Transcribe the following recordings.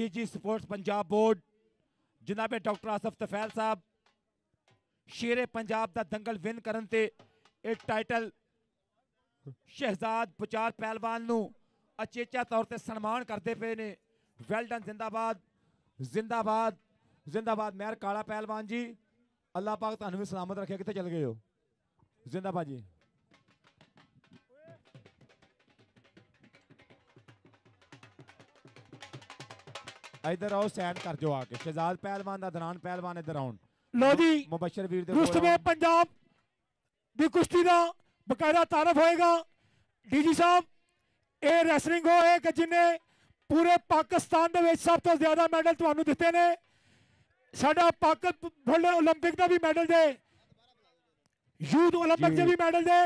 DG sports Punjab board ਜਨਾਬੇ doctor Asif Tufail sahib ਸ਼ੇਰੇ ਪੰਜਾਬ ਦਾ ਦੰਗਲ ਵਿਨ ਕਰਨ ਤੇ ਇਹ ਟਾਈਟਲ ਸ਼ਹਿਜ਼ਾਦ ਪੁਚਾਰ ਪਹਿਲਵਾਨ ਨੂੰ ਅਚੇਚਾ ਤੌਰ ਤੇ ਸਨਮਾਨ ਕਰਦੇ ਪਏ ਨੇ ਵੈਲ ਡਨ ਜ਼ਿੰਦਾਬਾਦ ਜ਼ਿੰਦਾਬਾਦ ਜ਼ਿੰਦਾਬਾਦ ਮਹਿਰ ਕਾਲਾ ਪਹਿਲਵਾਨ ਜੀ ਅੱਲਾਹ ਪਾਕ ਤੁਹਾਨੂੰ ਵੀ ਸਲਾਮਤ ਰੱਖੇ ਕਿੱਥੇ ਚਲ ਗਏ ਹੋ ਜ਼ਿੰਦਾਬਾਦ ਜੀ ਇਧਰ ਆਓ ਸੈਨ ਕਰ ਜੋ ਆ ਕੇ ਸ਼ਹਿਜ਼ਾਦ ਪਹਿਲਵਾਨ ਦਾ ਦਰਾਨ ਪਹਿਲਵਾਨ ਇਧਰ ਆਉਣ ਲੋ ਜੀ ਮੁਬਸ਼ਰ ਵੀਰ ਦੇ ਰੁਸਤਮੇ ਪੰਜਾਬ ਦੀ ਕੁਸ਼ਤੀ ਦਾ ਬਕਾਇਦਾ ਤਾਰਫ ਹੋਏਗਾ ਡੀਜੀ ਸਾਹਿਬ ਇਹ ਰੈਸਲਿੰਗ ਹੋ ਇੱਕ ਕਿ ਜਿਨੇ ਪੂਰੇ ਪਾਕਿਸਤਾਨ ਦੇ ਵਿੱਚ ਸਭ ਤੋਂ ਜ਼ਿਆਦਾ ਮੈਡਲ ਤੁਹਾਨੂੰ ਦਿੱਤੇ ਨੇ ਸਾਡਾ ਪਾਕਿਸਤਾਨ ਵਰਲਡ 올림픽 ਦਾ ਵੀ ਮੈਡਲ ਦੇ ਯੂਥ 올림픽 ਦੇ ਵੀ ਮੈਡਲ ਦੇ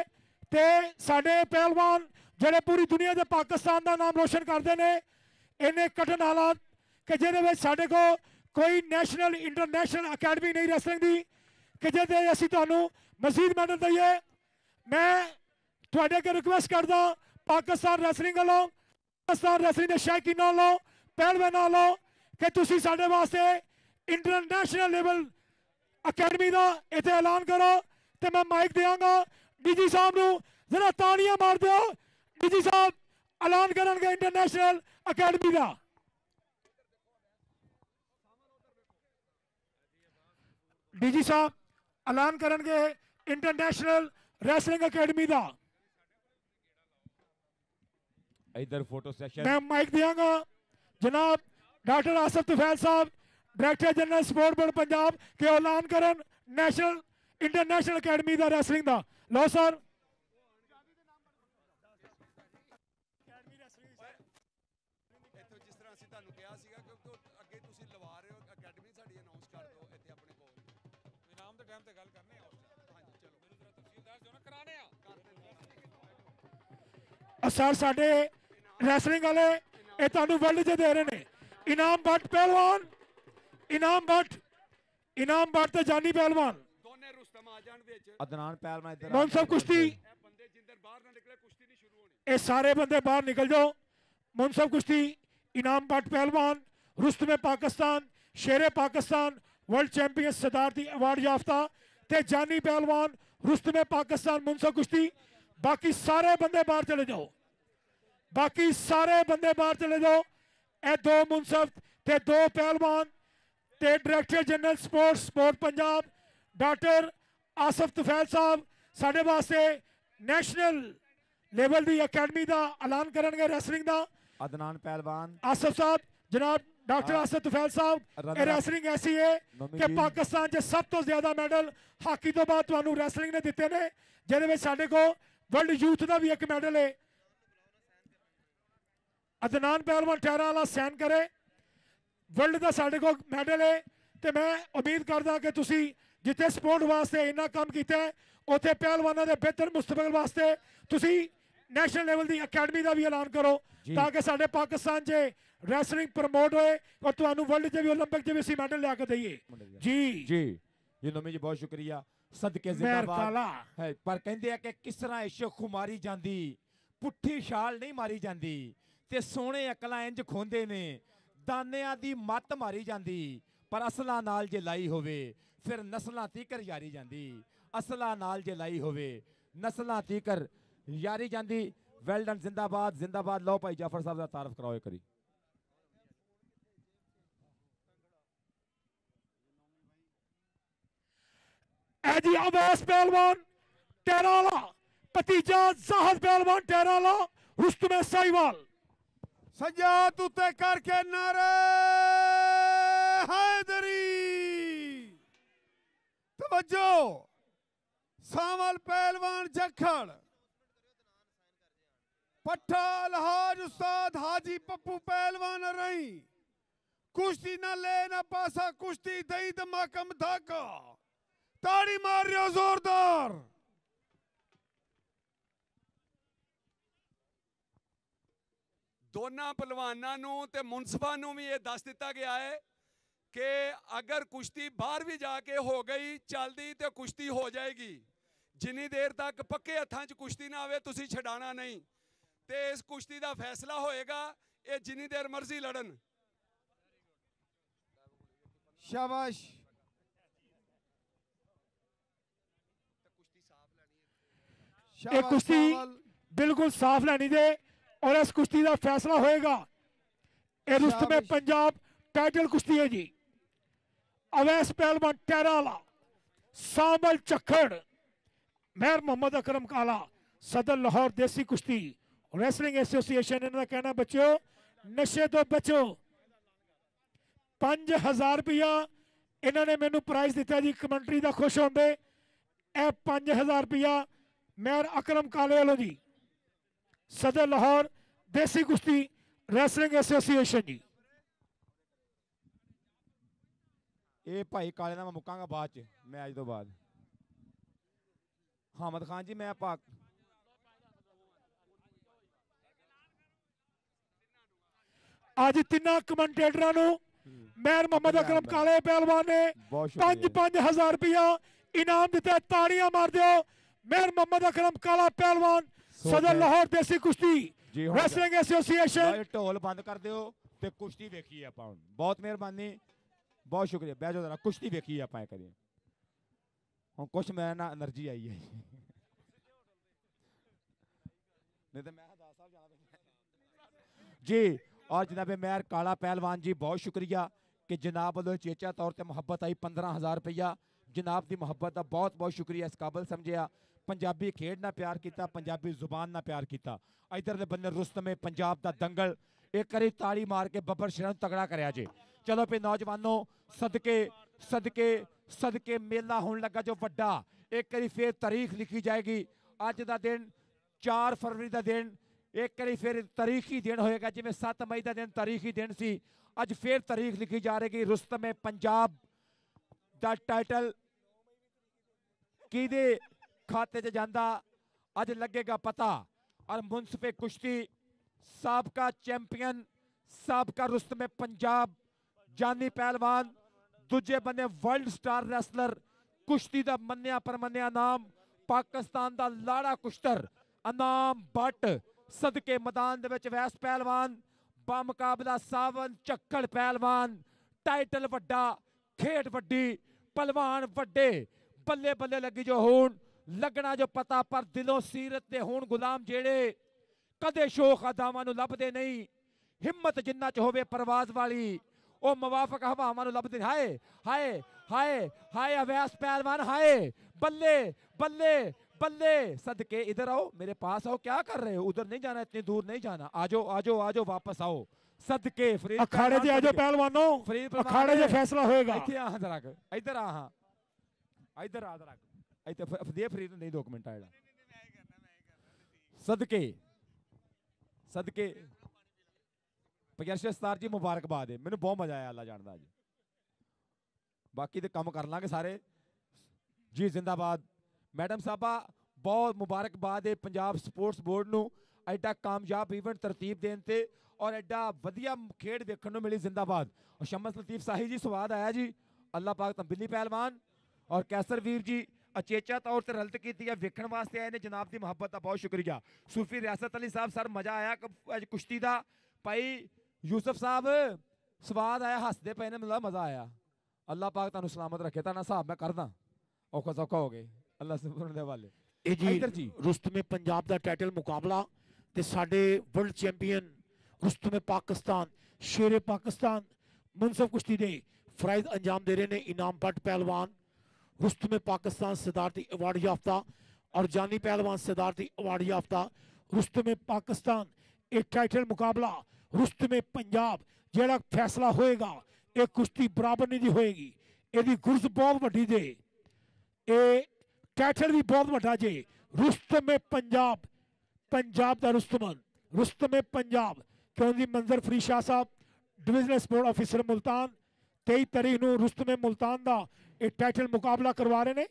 ਤੇ ਸਾਡੇ ਪਹਿਲਵਾਨ ਜਿਹੜੇ ਪੂਰੀ ਦੁਨੀਆ ਦੇ ਪਾਕਿਸਤਾਨ ਦਾ ਨਾਮ ਰੋਸ਼ਨ ਕਰਦੇ ਨੇ ਇਹਨੇ ਕਟਨ ਹਾਲਾਤ ਕਿ ਜਿਹਦੇ ਵਿੱਚ ਸਾਡੇ ਕੋਲ ਕੋਈ ਨੈਸ਼ਨਲ ਇੰਟਰਨੈਸ਼ਨਲ ਅਕੈਡਮੀ ਨਹੀਂ ਰਹਿ ਦੀ ਕਿ ਜਿਹਦੇ ਅਸੀਂ ਤੁਹਾਨੂੰ ਮਜ਼ੀਦ ਮੈਡਲ ਦਈਏ ਮੈਂ ਤੁਹਾਡੇ ਅੱਗੇ ਰਿਕਵੈਸਟ ਕਰਦਾ ਪਾਕਿਸਤਾਨ ਰੈਸਲਿੰਗ ਵੱਲੋਂ ਪਾਕਿਸਤਾਨ ਰੈਸਲਿੰਗ ਦੇ ਸ਼ਾਇਕੀਨਾਂ ਵੱਲੋਂ ਪਹਿਲਵਾਨਾਂ ਵੱਲੋਂ ਕਿ ਤੁਸੀਂ ਸਾਡੇ ਵਾਸਤੇ ਇੰਟਰਨੈਸ਼ਨਲ ਲੈਵਲ ਅਕੈਡਮੀ ਦਾ ਇੱਥੇ ਐਲਾਨ ਕਰੋ ਤੇ ਮੈਂ ਮਾਈਕ ਦੇਵਾਂਗਾ ਡੀਜੀ ਸਾਹਿਬ ਨੂੰ ਜ਼ਰਾ ਤਾਲੀਆਂ ਮਾਰ ਦਿਓ ਡੀਜੀ ਸਾਹਿਬ ਐਲਾਨ ਕਰਨਗੇ ਇੰਟਰਨੈਸ਼ਨਲ ਅਕੈਡਮੀ ਦਾ ਡੀਜੀ ਸਾਹਿਬ ਐਲਾਨ ਕਰਨਗੇ ਇੰਟਰਨੈਸ਼ਨਲ ਰੈਸਲਿੰਗ ਅਕੈਡਮੀ ਦਾ ਇਧਰ ਫੋਟੋ ਸੈਸ਼ਨ ਮੈਂ ਮਾਈਕ ਦਿਆਂਗਾ ਜਨਾਬ doctor Asif Tufail sahib director general sport board Punjab ਕੇ ਐਲਾਨ ਕਰਨ ਨੈਸ਼ਨਲ ਇੰਟਰਨੈਸ਼ਨਲ ਅਕੈਡਮੀ ਦਾ ਰੈਸਲਿੰਗ ਦਾ ਲੋ ਸਰ ਸਰ ਸਾਡੇ ਰੈਸਲਿੰਗ ਵਾਲੇ ਇਹ ਤੁਹਾਨੂੰ ਵਰਲਡ ਜੇ ਦੇ ਰਹੇ ਨੇ ਇਨਾਮ ਭੱਟ ਪਹਿਲਵਾਨ ਇਨਾਮ ਭੱਟ ਇਨਾਮ ਭੱਟ ਤੇ ਜਾਨੀ ਪਹਿਲਵਾਨ ਦੋਨੇ ਰੁਸਤਮ ਆ ਜਾਣ ਵਿੱਚ ਅਦਨਾਨ ਪਹਿਲਵਾਨ ਇੱਧਰ ਆ ਸਾਹਿਬ ਕੁਸ਼ਤੀ ਇਹ ਬੰਦੇ ਜਿੰਦਰ ਬਾਹਰ ਨਾ ਨਿਕਲੇ ਕੁਸ਼ਤੀ ਨਹੀਂ ਸ਼ੁਰੂ ਹੋਣੀ ਇਹ ਸਾਰੇ ਬੰਦੇ ਬਾਹਰ ਨਿਕਲ ਜਾਓ ਮਨ ਕੁਸ਼ਤੀ ਇਨਾਮ ਭੱਟ ਪਹਿਲਵਾਨ ਰੁਸਤਮ ਪਾਕਿਸਤਾਨ ਸ਼ੇਰੇ ਪਾਕਿਸਤਾਨ ਵਰਲਡ ਚੈਂਪੀਅਨ ਸਦਾਰਤੀ ਅਵਾਰਡ ਯਾਫਤਾ ਤੇ ਜਾਨੀ ਪਹਿਲਵਾਨ ਰੁਸਤਮ ਪਾਕਿਸਤਾਨ ਮਨਸਬ ਕੁਸ਼ਤੀ ਬਾਕੀ ਸਾਰੇ ਬੰਦੇ ਬਾਹਰ ਚਲੇ ਜਾਓ ਬਾਕੀ ਸਾਰੇ ਬੰਦੇ ਬਾਹਰ ਚਲੇ ਜਾਓ ਇਹ ਦੋ ਮੁਨਸਫ ਤੇ ਦੋ ਪਹਿਲਵਾਨ ਤੇ director general sports sport Punjab doctor Asif Tufail sahib ਸਾਡੇ ਵਾਸਤੇ ਨੈਸ਼ਨਲ ਲੈਵਲ ਦੀ ਅਕੈਡਮੀ ਦਾ ਐਲਾਨ ਕਰਨਗੇ ਰੈਸਲਿੰਗ ਦਾ ਅਦਨਾਨ ਪਹਿਲਵਾਨ ਆਸਫ ਸਾਹਿਬ ਜਨਾਬ ਡਾਕਟਰ ਆਸਫ ਤਫੈਲ ਸਾਹਿਬ ਇਹ ਰੈਸਲਿੰਗ ਐਸੀ ਹੈ ਕਿ ਪਾਕਿਸਤਾਨ 'ਚ ਸਭ ਤੋਂ ਜ਼ਿਆਦਾ ਮੈਡਲ ਹਾਕੀ ਤੋਂ ਬਾਅਦ ਤੁਹਾਨੂੰ ਰੈਸਲਿੰਗ ਨੇ ਦਿੱਤੇ ਨੇ ਜਿਹਦੇ ਵਿੱਚ ਸਾਡੇ ਕੋਲ ਵਰਲਡ ਯੂਥ ਦਾ ਵੀ ਇੱਕ ਮੈਡਲ ਹੈ ਅਦਨਾਨ ਪਹਿਲਵਾਨ ਟੈਰਾ ਵਾਲਾ ਸੈਨ ਕਰੇ ਵਰਲਡ ਦਾ ਸਾਡੇ ਕੋਲ ਮੈਡਲ ਹੈ ਤੇ ਮੈਂ ਉਮੀਦ ਕਰਦਾ ਕਿ ਤੁਸੀਂ ਜਿੱਥੇ ਸਪੋਰਟ ਵਾਸਤੇ ਇੰਨਾ ਕੰਮ ਕੀਤਾ ਹੈ ਉੱਥੇ ਪਹਿਲਵਾਨਾਂ ਦੇ ਬਿਹਤਰ ਮੁਸਤਕਬਲ ਵਾਸਤੇ ਤੁਸੀਂ ਨੈਸ਼ਨਲ ਲੈਵਲ ਦੀ ਅਕੈਡਮੀ ਦਾ ਵੀ ਐਲਾਨ ਕਰੋ ਤਾਂ ਕਿ ਸਾਡੇ ਪਾਕਿਸਤਾਨ 'ਚ ਰੈਸਲਿੰਗ ਪ੍ਰਮੋਟ ਹੋਏ ਔਰ ਤੁਹਾਨੂੰ ਵਰਲਡ 'ਚ ਵੀ 올림픽 'ਚ ਵੀ ਅਸੀਂ ਮੈਡਲ ਲਿਆ ਕੇ ਦਈਏ ਜੀ ਜੀ ਜੀ ਨਮੀ ਜੀ ਬਹੁਤ ਸ਼ੁਕਰੀਆ ਸਦਕੇ ਜ਼ਿੰਦਾਬਾਦ ਹੈ ਪਰ ਕਹਿੰਦੇ ਆ ਕਿ ਕਿਸ ਤਰ੍ਹਾਂ ਇਸ਼ਕ ਖੁਮਾਰੀ ਜਾਂਦੀ ਪੁੱਠੀ ਛਾਲ ਨਹੀਂ ਮਾਰੀ ਜਾਂਦੀ ਤੇ ਸੋਹਣੇ ਅਕਲਾਂ ਇੰਜ ਖੋਂਦੇ ਨੇ ਦਾਨਿਆਂ ਦੀ ਮੱਤ ਮਾਰੀ ਜਾਂਦੀ ਪਰ ਅਸਲਾ ਨਾਲ ਜੇ ਲਾਈ ਹੋਵੇ ਫਿਰ ਨਸਲਾਂ ਤੀਕਰ ਯਾਰੀ ਜਾਂਦੀ ਅਸਲਾ ਨਾਲ ਜੇ ਲਾਈ ਹੋਵੇ ਨਸਲਾਂ ਤੀਕਰ ਯਾਰੀ ਜਾਂਦੀ ਵੈਲ ਡਨ ਜ਼ਿੰਦਾਬਾਦ ਜ਼ਿੰਦਾਬਾਦ ਲਓ ਭਾਈ ਜਾਫਰ ਸਾਹਿਬ ਦਾ ਤਾਰਫ ਕਰਾਓ ਕਰੀ ਐ ਜੀ ਅਵੈਸ ਪਹਿਲਵਾਨ ਟੇਰਾਲਾ ਭਤੀਜਾ ਜ਼ਾਹਦ ਪਹਿਲਵਾਨ ਟੇਰਾਲਾ ਹੁਸਤਮੇ ਸਾਈਵਾਲ ਸਜਾਦ ਉਤੇ ਕਰਕੇ ਨਾਰੇ ਹੈਦਰੀ ਤਵੱਜੋ ਸਾਵਲ ਪਹਿਲਵਾਨ ਜਖੜ ਪੱਠਾ ਲਹਾਜ ਉਸਤਾਦ ਹਾਜੀ ਪੱਪੂ ਪਹਿਲਵਾਨ ਰਹੀ ਕੁਸ਼ਤੀ ਨਾ ਲੈ ਨਾ ਪਾਸਾ ਕੁਸ਼ਤੀ ਦਈ ਦਮਾਕਮ ਧਾਕਾ ਤਾੜੀ ਮਾਰ ਰਿਓ ਜ਼ੋਰਦਾਰ ਦੋਨਾਂ ਪਹਿਲਵਾਨਾਂ ਨੂੰ ਤੇ ਮੁਨਸਫਾ ਨੂੰ ਵੀ ਇਹ ਦੱਸ ਦਿੱਤਾ ਗਿਆ ਹੈ ਕਿ ਅਗਰ ਕੁਸ਼ਤੀ ਬਾਹਰ ਵੀ ਜਾ ਕੇ ਹੋ ਗਈ ਚੱਲਦੀ ਤੇ ਕੁਸ਼ਤੀ ਹੋ ਜਾਏਗੀ ਜਿੰਨੀ ਦੇਰ ਤੱਕ ਪੱਕੇ ਹੱਥਾਂ 'ਚ ਕੁਸ਼ਤੀ ਨਾ ਆਵੇ ਤੁਸੀਂ ਛਡਾਣਾ ਨਹੀਂ ਤੇ ਇਸ ਕੁਸ਼ਤੀ ਦਾ ਫੈਸਲਾ ਹੋਏਗਾ ਇਹ ਜਿੰਨੀ ਦੇਰ ਮਰਜ਼ੀ ਲੜਨ ਸ਼ਾਬਾਸ਼ ਇਹ ਕੁਸ਼ਤੀ ਬਿਲਕੁਲ ਸਾਫ ਲੈਣੀ ਦੇ ਔਰ ਇਸ ਕੁਸ਼ਤੀ ਦਾ ਫੈਸਲਾ ਹੋਏਗਾ ਇਹ ਰੁਸਤਮੇ ਪੰਜਾਬ ਟਾਈਟਲ ਕੁਸ਼ਤੀ ਹੈ ਜੀ ਅਵੈਸ ਪਹਿਲਵਾਨ ਟੈਰਾ ਵਾਲਾ ਸਾਂਬਲ ਚੱਖੜ ਮਹਿਰ ਮੁਹੰਮਦ ਅਕਰਮ ਕਾਲਾ ਸਦਰ ਲਾਹੌਰ ਦੇਸੀ ਕੁਸ਼ਤੀ ਰੈਸਲਿੰਗ ਐਸੋਸੀਏਸ਼ਨ ਇਹਨਾਂ ਦਾ ਕਹਿਣਾ ਬੱਚਿਓ ਨਸ਼ੇ ਤੋਂ ਬਚੋ 5000 ਰੁਪਿਆ ਇਹਨਾਂ ਨੇ ਮੈਨੂੰ ਪ੍ਰਾਈਸ ਦਿੱਤਾ ਜੀ ਕਮੈਂਟਰੀ ਦਾ ਖੁਸ਼ ਹੁੰਦੇ ਇਹ 5000 ਰੁਪਿਆ ਮੈਰ ਅਕਰਮ ਕਾਲੇ ਵਾਲੋ ਜੀ ਸਦਰ ਲਾਹੌਰ ਦੇਸੀ ਕੁਸ਼ਤੀ ਰੈਸਲਿੰਗ ਐਸੋਸੀਏਸ਼ਨ ਜੀ ਇਹ ਭਾਈ ਕਾਲੇ ਨਾਲ ਮੁਕਾਂਗਾ ਮੁੱਕਾਂਗਾ ਬਾਅਦ ਚ ਮੈਚ ਤੋਂ ਬਾਅਦ ਹਮਦ ਖਾਨ ਜੀ ਮੈਂ ਪਾਕ ਅੱਜ ਤਿੰਨਾਂ ਕਮੈਂਟੇਟਰਾਂ ਨੂੰ ਮੈਰ ਮੁਹੰਮਦ ਅਕਰਮ ਕਾਲੇ ਪਹਿਲਵਾਨ ਨੇ 5-5000 ਰੁਪਇਆ ਇਨਾਮ ਦਿੱਤਾ ਤਾੜੀਆਂ ਮਾਰ ਦਿਓ मेयर मोहम्मद अकरम काला पहलवान सदर लाहौर देसी कुश्ती रेसलिंग एसोसिएशन ढोल बंद कर ਕਰ ਦਿਓ ਤੇ ਕੁਸ਼ਤੀ ਵੇਖੀ ਆਪਾਂ ਹੁਣ ਬਹੁਤ ਮਿਹਰਬਾਨੀ ਬਹੁਤ ਸ਼ੁਕਰੀਆ ਬਹਿ ਜਾਓ ਜਰਾ ਕੁਸ਼ਤੀ ਵੇਖੀ ਆਪਾਂ ਇਹ ਕਰੀਏ ਹੁਣ ਕੁਛ ਮੈਂ ਨਾ એનર્ਜੀ ਆਈ ਹੈ ਨਹੀਂ ਤੇ ਮੈਂ ਹਦਾ ਸਾਹਿਬ और जनाब मेयर काला पहलवान जी बहुत शुक्रिया कि जनाब वालों चेचा तौर पर मुहब्बत आई पंद्रह हज़ार रुपया जनाब की मुहब्बत का बहुत बहुत शुक्रिया इस काबल समझिया ਪੰਜਾਬੀ ਖੇਡ ਨਾਲ ਪਿਆਰ ਕੀਤਾ ਪੰਜਾਬੀ ਜ਼ੁਬਾਨ ਨਾਲ ਪਿਆਰ ਕੀਤਾ ਇਧਰ ਦੇ ਬੰਦੇ ਰੁਸਤਮੇ ਪੰਜਾਬ ਦਾ ਦੰਗਲ ਇੱਕ ਕਰੀ ਤਾੜੀ ਮਾਰ ਕੇ ਬੱਬਰ ਸ਼ਰਨ ਤਗੜਾ ਕਰਿਆ ਜੇ ਚਲੋ ਪੇ ਨੌਜਵਾਨੋ ਸਦਕੇ ਸਦਕੇ ਸਦਕੇ ਮੇਲਾ ਹੋਣ ਲੱਗਾ ਜੋ ਵੱਡਾ ਇੱਕ ਕਰੀ ਫੇਰ ਤਾਰੀਖ ਲਿਖੀ ਜਾਏਗੀ ਅੱਜ ਦਾ ਦਿਨ 4 ਫਰਵਰੀ ਦਾ ਦਿਨ ਇੱਕ ਕਰੀ ਫੇਰ ਤਾਰੀਖੀ ਦਿਨ ਹੋਏਗਾ ਜਿਵੇਂ 7 ਮਈ ਦਾ ਦਿਨ ਤਾਰੀਖੀ ਦਿਨ ਸੀ ਅੱਜ ਫੇਰ ਤਾਰੀਖ ਲਿਖੀ ਜਾ ਰਹੀ ਰੁਸਤਮੇ ਪੰਜਾਬ ਦਾ ਟਾਈਟਲ ਕਿਦੇ ਖਾਤੇ 'ਚ ਜਾਂਦਾ ਅੱਜ ਲੱਗੇਗਾ ਪਤਾ और मुनसफे कुश्ती सबका चैंपियन सबका रुस्तम पंजाब जानी पहलवान दूजे बने वर्ल्ड स्टार रैसलर कुश्ती का मनिया परमनिया नाम पाकिस्तान का लाड़ा कुश्तर अनाम भट्ट सदके मैदान वैस पहलवान बामुकाबला सावन झक्कड़ पहलवान टाइटल व्डा खेड वीडी पलवान व्डे बल्ले बल्ले लगी जो हूँ ਲੱਗਣਾ ਜੋ ਪਤਾ ਪਰ ਦਿਲੋਂ ਸੀਰਤ ਦੇ ਹੋਣ ਗੁਲਾਮ ਜਿਹੜੇ ਕਦੇ ਸ਼ੋਖ ਆਦਾਵਾਂ ਨੂੰ ਲੱਭਦੇ ਨਹੀਂ ਹਿੰਮਤ ਜਿੰਨਾ ਚ ਹੋਵੇ ਪਰਵਾਜ਼ ਵਾਲੀ ਉਹ ਮਵਾਫਕ ਹਵਾਵਾਂ ਨੂੰ ਲੱਭਦੇ ਹਾਏ ਹਾਏ ਹਾਏ ਹਾਏ ਅਵਿਆਸ ਪਹਿਲਵਾਨ ਹਾਏ ਬੱਲੇ ਬੱਲੇ ਬੱਲੇ ਸਦਕੇ ਇਧਰ ਆਓ ਮੇਰੇ ਪਾਸ ਆਓ ਕੀ ਕਰ ਰਹੇ ਹੋ ਉਧਰ ਨਹੀਂ ਜਾਣਾ ਇਤਨੀ ਦੂਰ ਨਹੀਂ ਜਾਣਾ ਆਜੋ ਆਜੋ ਆਜੋ ਵਾਪਸ ਆਓ ਸਦਕੇ ਫਰੀਦ ਅਖਾੜੇ ਜੀ ਆਜੋ ਪਹਿਲਵਾਨੋ ਅਖਾੜੇ ਜੀ ਫੈਸਲਾ ਹੋਏਗਾ ਇੱਥੇ ਆਹ ਦਰਗ ਇੱਧਰ ਆਹਾਂ ਇੱਧਰ ਆ ਦਰਗ ਇੱਥੇ ਫਦੀਆ ਫਰੀਦ ਨੂੰ ਨਹੀਂ 2 ਮਿੰਟ ਆ ਸਦਕੇ ਸਦਕੇ ਪਗਰਸ਼ ਸਤਾਰ ਜੀ ਮੁਬਾਰਕਬਾਦ ਹੈ ਮੈਨੂੰ ਬਹੁਤ ਮਜ਼ਾ ਆਇਆ ਅੱਲਾ ਜਾਣਦਾ ਜੀ ਬਾਕੀ ਤੇ ਕੰਮ ਕਰ ਲਾਂਗੇ ਸਾਰੇ ਜੀ ਜ਼ਿੰਦਾਬਾਦ ਮੈਡਮ ਸਾਹਿਬਾ ਬਹੁਤ ਮੁਬਾਰਕਬਾਦ ਹੈ ਪੰਜਾਬ ਸਪੋਰਟਸ ਬੋਰਡ ਨੂੰ ਐਡਾ ਕਾਮਯਾਬ ਇਵੈਂਟ ਤਰਤੀਬ ਦੇਣ ਤੇ ਔਰ ਐਡਾ ਵਧੀਆ ਖੇਡ ਦੇਖਣ ਨੂੰ ਮਿਲੀ ਜ਼ਿੰਦਾਬਾਦ ਔਰ ਸ਼ਮਸ ਲਤੀਫ ਸਾਹੀ ਜੀ ਸਵਾਦ ਆਇਆ ਜੀ ਅੱਲਾ ਪਾਕ ਬਿੱਲੀ ਪਹਿਲਵਾਨ ਔਰ ਕੈਸਰ ਵੀਰ ਜੀ ਅਚੇਚਾ ਤੌਰ ਤੇ ਰਲਤ ਕੀਤੀ ਹੈ ਵੇਖਣ ਵਾਸਤੇ ਆਏ ਨੇ ਜਨਾਬ ਦੀ ਮੁਹੱਬਤ ਦਾ ਬਹੁਤ ਸ਼ੁਕਰੀਆ ਸੂਫੀ ਰਿਆਸਤ ਅਲੀ ਸਾਹਿਬ ਸਰ ਮਜ਼ਾ ਆਇਆ ਅੱਜ ਕੁਸ਼ਤੀ ਦਾ ਭਾਈ ਯੂਸਫ ਸਾਹਿਬ ਸਵਾਦ ਆਇਆ ਹੱਸਦੇ ਪਏ ਨੇ ਮੈਨੂੰ ਮਜ਼ਾ ਆਇਆ ਅੱਲਾਹ ਪਾਕ ਤੁਹਾਨੂੰ ਸਲਾਮਤ ਰੱਖੇ ਤਾਂ ਨਾ ਸਾਹਿਬ ਮੈਂ ਕਰਦਾ ਔਖਾ ਸੌਖਾ ਹੋ ਗਏ ਅੱਲਾਹ ਸੁਭਾਨ ਦੇ ਵਾਲੇ ਇਹ ਜੀ ਰੁਸਤਮੇ ਪੰਜਾਬ ਦਾ ਟਾਈਟਲ ਮੁਕਾਬਲਾ ਤੇ ਸਾਡੇ ਵਰਲਡ ਚੈਂਪੀਅਨ ਰੁਸਤਮੇ ਪਾਕਿਸਤਾਨ ਸ਼ੇਰੇ ਪਾਕਿਸਤਾਨ ਮਨਸਬ ਕੁਸ਼ਤੀ ਦੇ ਫਰਾਈਜ਼ ਅੰਜਾਮ ਦੇ ਰਹੇ ਨੇ ਇਨਾਮ ਪਟ ਪਹਿਲਵਾਨ रुस्त पाकिस्तान सिदारती अवार्ड याफ्ता और जानी पहलवान सिदारती अवार्ड याफ्ता रुस्त पाकिस्तान एक टाइटल मुकाबला रुस्त पंजाब जरा फैसला होएगा एक कुश्ती बराबर नहीं होएगी यदि गुरज बहुत वही दे टाइटल भी बहुत वाला जे रुस्त पंजाब पंजाब का रुस्तमन रुस्त पंजाब क्योंकि मंजर फरी शाह साहब डिविजनल स्पोर्ट ऑफिसर मुल्तान तेई तारीख में रुस्त में मुल्तान का ਇਹ ਟਾਈਟਲ ਮੁਕਾਬਲਾ ਕਰਵਾ ਰਹੇ ਨੇ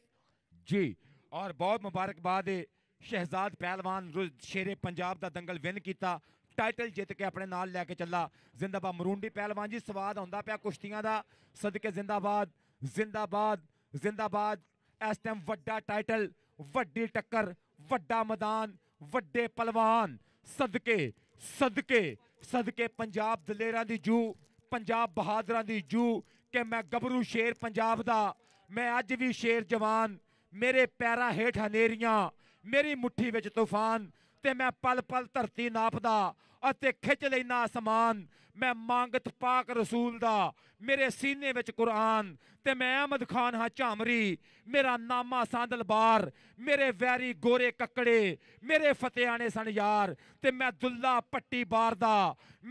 ਜੀ ਔਰ ਬਹੁਤ ਮੁਬਾਰਕਬਾਦ ਹੈ ਸ਼ਹਿਜ਼ਾਦ ਪਹਿਲਵਾਨ ਸ਼ੇਰੇ ਪੰਜਾਬ ਦਾ ਦੰਗਲ ਵਿਨ ਕੀਤਾ ਟਾਈਟਲ ਜਿੱਤ ਕੇ ਆਪਣੇ ਨਾਲ ਲੈ ਕੇ ਚੱਲਾ ਜ਼ਿੰਦਾਬਾਦ ਮਰੂੰਡੀ ਪਹਿਲਵਾਨ ਜੀ ਸਵਾਦ ਆਉਂਦਾ ਪਿਆ ਕੁਸ਼ਤੀਆਂ ਦਾ ਸਦਕੇ ਜ਼ਿੰਦਾਬਾਦ ਜ਼ਿੰਦਾਬਾਦ ਜ਼ਿੰਦਾਬਾਦ ਇਸ ਟਾਈਮ ਵੱਡਾ ਟਾਈਟਲ ਵੱਡੀ ਟੱਕਰ ਵੱਡਾ ਮੈਦਾਨ ਵੱਡੇ ਪਹਿਲਵਾਨ ਸਦਕੇ ਸਦਕੇ ਸਦਕੇ ਪੰਜਾਬ ਦਲੇਰਾਂ ਦੀ ਜੂ ਪੰਜਾਬ ਬਹਾਦਰਾਂ ਦੀ ਜੂ ਕਿ ਮੈਂ ਗੱਭਰੂ ਸ਼ੇਰ ਪੰਜਾਬ ਦਾ ਮੈਂ ਅੱਜ ਵੀ ਸ਼ੇਰ ਜਵਾਨ ਮੇਰੇ ਪੈਰਾ ਹੇਠ ਹਨੇਰੀਆਂ ਮੇਰੀ ਮੁਠੀ ਵਿੱਚ ਤੂਫਾਨ ਤੇ ਮੈਂ ਪਲ ਪਲ ਧਰਤੀ ਨਾਪਦਾ ਅਤੇ ਖਿੱਚ ਲੈਣਾ ਅਸਮਾਨ ਮੈਂ ਮੰਗਤ ਪਾਕ ਰਸੂਲ ਦਾ ਮੇਰੇ ਸੀਨੇ ਵਿੱਚ ਕੁਰਾਨ ਤੇ ਮੈਂ ਅਹਿਮਦ ਖਾਨ ਹਾਂ ਝਾਮਰੀ ਮੇਰਾ ਨਾਮਾ ਸਾਂਦਲ ਬਾਰ ਮੇਰੇ ਵੈਰੀ ਗੋਰੇ ਕੱਕੜੇ ਮੇਰੇ ਫਤਿਆਣੇ ਸਣ ਯਾਰ ਤੇ ਮੈਂ ਦੁੱਲਾ ਪੱਟੀ ਬਾਰ ਦਾ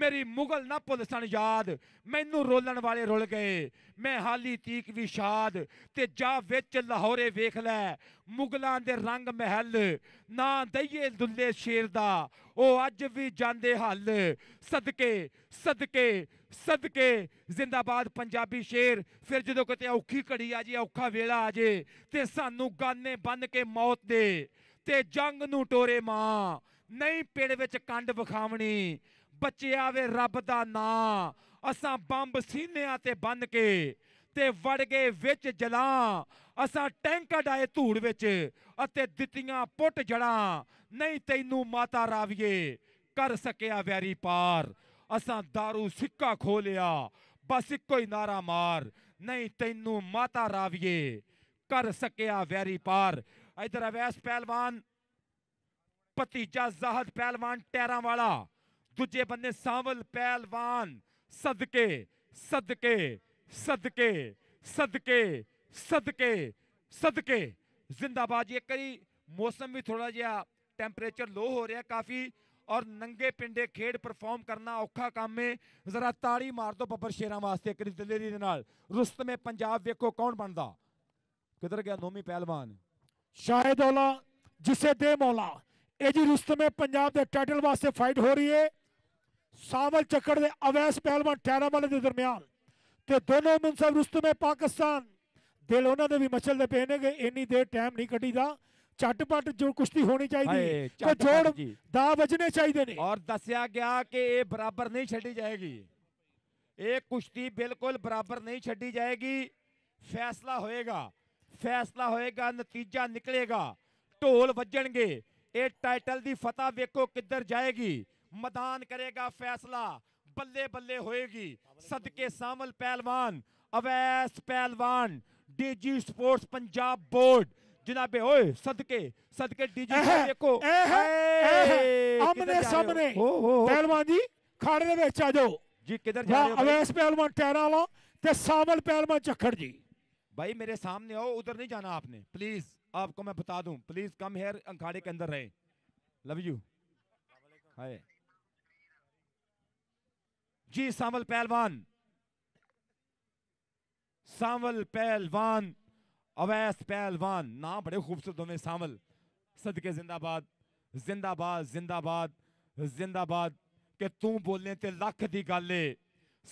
ਮੇਰੀ ਮੁਗਲ ਨਾ ਭੁੱਲ ਸਣ ਯਾਦ ਮੈਨੂੰ ਰੋਲਣ ਵਾਲੇ ਰੁਲ ਗਏ ਮੈਂ ਹਾਲੀ ਤੀਕ ਵੀ ਸ਼ਾਦ ਤੇ ਜਾ ਵਿੱਚ ਲਾਹੌਰੇ ਵੇਖ ਲੈ ਮੁਗਲਾਂ ਦੇ ਰੰਗ ਮਹਿਲ ਨਾ ਦਈਏ ਦੁੱਲੇ ਸ਼ੇਰ ਦਾ ਉਹ ਅੱਜ ਵੀ ਜਾਂਦੇ ਹੱਲ ਸਦਕੇ ਸਦਕੇ ਸਦਕੇ ਜ਼ਿੰਦਾਬਾਦ ਪੰਜਾਬੀ ਸ਼ੇਰ ਫਿਰ ਜਦੋਂ ਕਿਤੇ ਔਖੀ ਘੜੀ ਆ ਜੇ ਔਖਾ ਵੇਲਾ ਆ ਜੇ ਤੇ ਸਾਨੂੰ ਗਾਨੇ ਬੰਨ ਕੇ ਮੌਤ ਦੇ ਤੇ ਜੰਗ ਨੂੰ ਟੋਰੇ ਮਾਂ ਨਹੀਂ ਪਿੰਡ ਵਿੱਚ ਕੰਡ ਵਿਖਾਵਣੀ ਬਚਿਆ ਵੇ ਰੱਬ ਦਾ ਨਾਂ ਅਸਾਂ ਬੰਬ ਸੀਨਿਆਂ ਤੇ ਬੰਨ ਕੇ ਤੇ ਵੜ ਗਏ ਵਿੱਚ ਜਲਾਂ ਅਸਾਂ ਟੈਂਕ ਡਾਏ ਧੂੜ ਵਿੱਚ ਅਤੇ ਦਿੱਤੀਆਂ ਪੁੱਟ ਜੜਾਂ ਨਹੀਂ ਤੈਨੂੰ ਮਾਤਾ ਰਾਵੀਏ ਕਰ ਸਕਿਆ ਵੈਰੀ ਪਾਰ ਅਸਾਂ दारू ਸਿੱਕਾ ਖੋਲਿਆ ਬਸ ਇੱਕੋ ਹੀ ਨਾਰਾ ਮਾਰ ਨਹੀਂ ਤੈਨੂੰ ਮਾਤਾ ਰਾਵੀਏ ਕਰ ਸਕਿਆ ਵੈਰੀ ਪਾਰ ਇਧਰ ਅਵੈਸ ਪਹਿਲਵਾਨ ਭਤੀਜਾ ਜ਼ਾਹਦ ਪਹਿਲਵਾਨ ਟੈਰਾਂ ਵਾਲਾ ਦੂਜੇ ਬੰਨੇ ਸਾਵਲ ਪਹਿਲਵਾਨ ਸਦਕੇ ਸਦਕੇ ਸਦਕੇ ਸਦਕੇ ਸਦਕੇ ਸਦਕੇ ਜ਼ਿੰਦਾਬਾਦ ਜੀ ਕਰੀ ਮੌਸਮ ਵੀ ਥੋੜਾ ਜਿਹਾ ਟੈਂਪਰੇਚਰ ਲੋ ਹੋ ਰਿਹਾ ਕਾਫੀ ਔਰ ਨੰਗੇ ਪਿੰਡੇ ਖੇਡ ਪਰਫਾਰਮ ਕਰਨਾ ਔਖਾ ਕੰਮ ਏ ਜ਼ਰਾ ਤਾੜੀ ਮਾਰ ਦੋ ਬੱਬਰ ਸ਼ੇਰਾਂ ਵਾਸਤੇ ਇੱਕ ਦਿਲੇਰੀ ਦੇ ਨਾਲ ਰੁਸਤਮੇ ਪੰਜਾਬ ਵੇਖੋ ਕੌਣ ਬਣਦਾ ਕਿਧਰ ਗਿਆ ਨੋਮੀ ਪਹਿਲਵਾਨ ਸ਼ਾਇਦ ਔਲਾ ਜਿਸੇ ਦੇ ਮੌਲਾ ਇਹ ਜੀ ਰੁਸਤਮੇ ਪੰਜਾਬ ਦੇ ਟਾਈਟਲ ਵਾਸਤੇ ਫਾਈਟ ਹੋ ਰਹੀ ਏ ਸਾਵਲ ਚੱਕੜ ਦੇ ਅਵੈਸ ਪਹਿਲਵਾਨ ਟੈਰਾਮਲ ਦੇ ਦਰਮਿਆਨ ਤੇ ਦੋਨੋਂ ਮੁਨਸਬ ਰੁਸਤਮੇ ਪਾਕਿਸਤਾਨ ਦਿਲ ਉਹਨਾਂ ਦੇ ਵੀ ਮਚਲਦੇ ਪਏ ਨੇ ਕਿ ਇੰਨੀ ਦੇਰ ਟਾਈਮ ਨਹੀਂ ਕੱਢੀਦਾ ਝਟਪਟ ਜੋ ਕੁਸ਼ਤੀ ਹੋਣੀ ਚਾਹੀਦੀ ਤੇ ਜੋੜ ਦਾ ਵਜਨੇ ਚਾਹੀਦੇ ਨੇ ਔਰ ਦੱਸਿਆ ਗਿਆ ਕਿ ਇਹ ਬਰਾਬਰ ਨਹੀਂ ਛੱਡੀ ਜਾਏਗੀ ਇਹ ਕੁਸ਼ਤੀ ਬਿਲਕੁਲ ਬਰਾਬਰ ਨਹੀਂ ਛੱਡੀ ਜਾਏਗੀ ਫੈਸਲਾ ਹੋਏਗਾ ਫੈਸਲਾ ਹੋਏਗਾ ਨਤੀਜਾ ਨਿਕਲੇਗਾ ਢੋਲ ਵੱਜਣਗੇ ਇਹ ਟਾਈਟਲ ਦੀ ਫਤਹ ਵੇਖੋ ਕਿੱਧਰ ਜਾਏਗੀ ਮੈਦਾਨ ਕਰੇਗਾ ਫੈਸਲਾ ਬੱਲੇ ਬੱਲੇ ਹੋਏਗੀ ਸਦਕੇ ਸਾਮਲ ਪਹਿਲਵਾਨ ਅਵੈਸ ਪਹਿਲਵਾਨ ਡੀਜੀ ਸਪੋਰਟਸ ਪੰਜਾਬ ਬੋਰਡ जनाबे ओए सदके सदके डीजे देखो आमने सामने पहलवान जी खाड़े दे ਵਿੱਚ ਆ ਜਾਓ ਜੀ ਕਿੱਧਰ ਜਾ ਰਹੇ ਹੋ ਅਵੇਸ ਪਹਿਲਵਾਨ ਟੈਰਾ ਵਾਲਾ ਤੇ ਸਾਮਲ ਪਹਿलवान ਚੱਖੜ ਜੀ भाई मेरे सामने आओ उधर नहीं जाना आपने प्लीज आपको मैं बता दूं प्लीज कम हेयर अंखाड़े के अंदर रहे लव यू हाय जी सामल पहलवान सामल पहलवान ਅਵੈਸ ਪਹਿਲਵਾਨ ਨਾ ਬੜੇ खूबसूरत होने शामिल सदके ਜ਼ਿੰਦਾਬਾਦ ਜ਼ਿੰਦਾਬਾਦ ਜ਼ਿੰਦਾਬਾਦ जिंदाबाद ਕਿ ਤੂੰ ਬੋਲੇ ਤੇ ਲੱਖ ਦੀ ਗੱਲ ਏ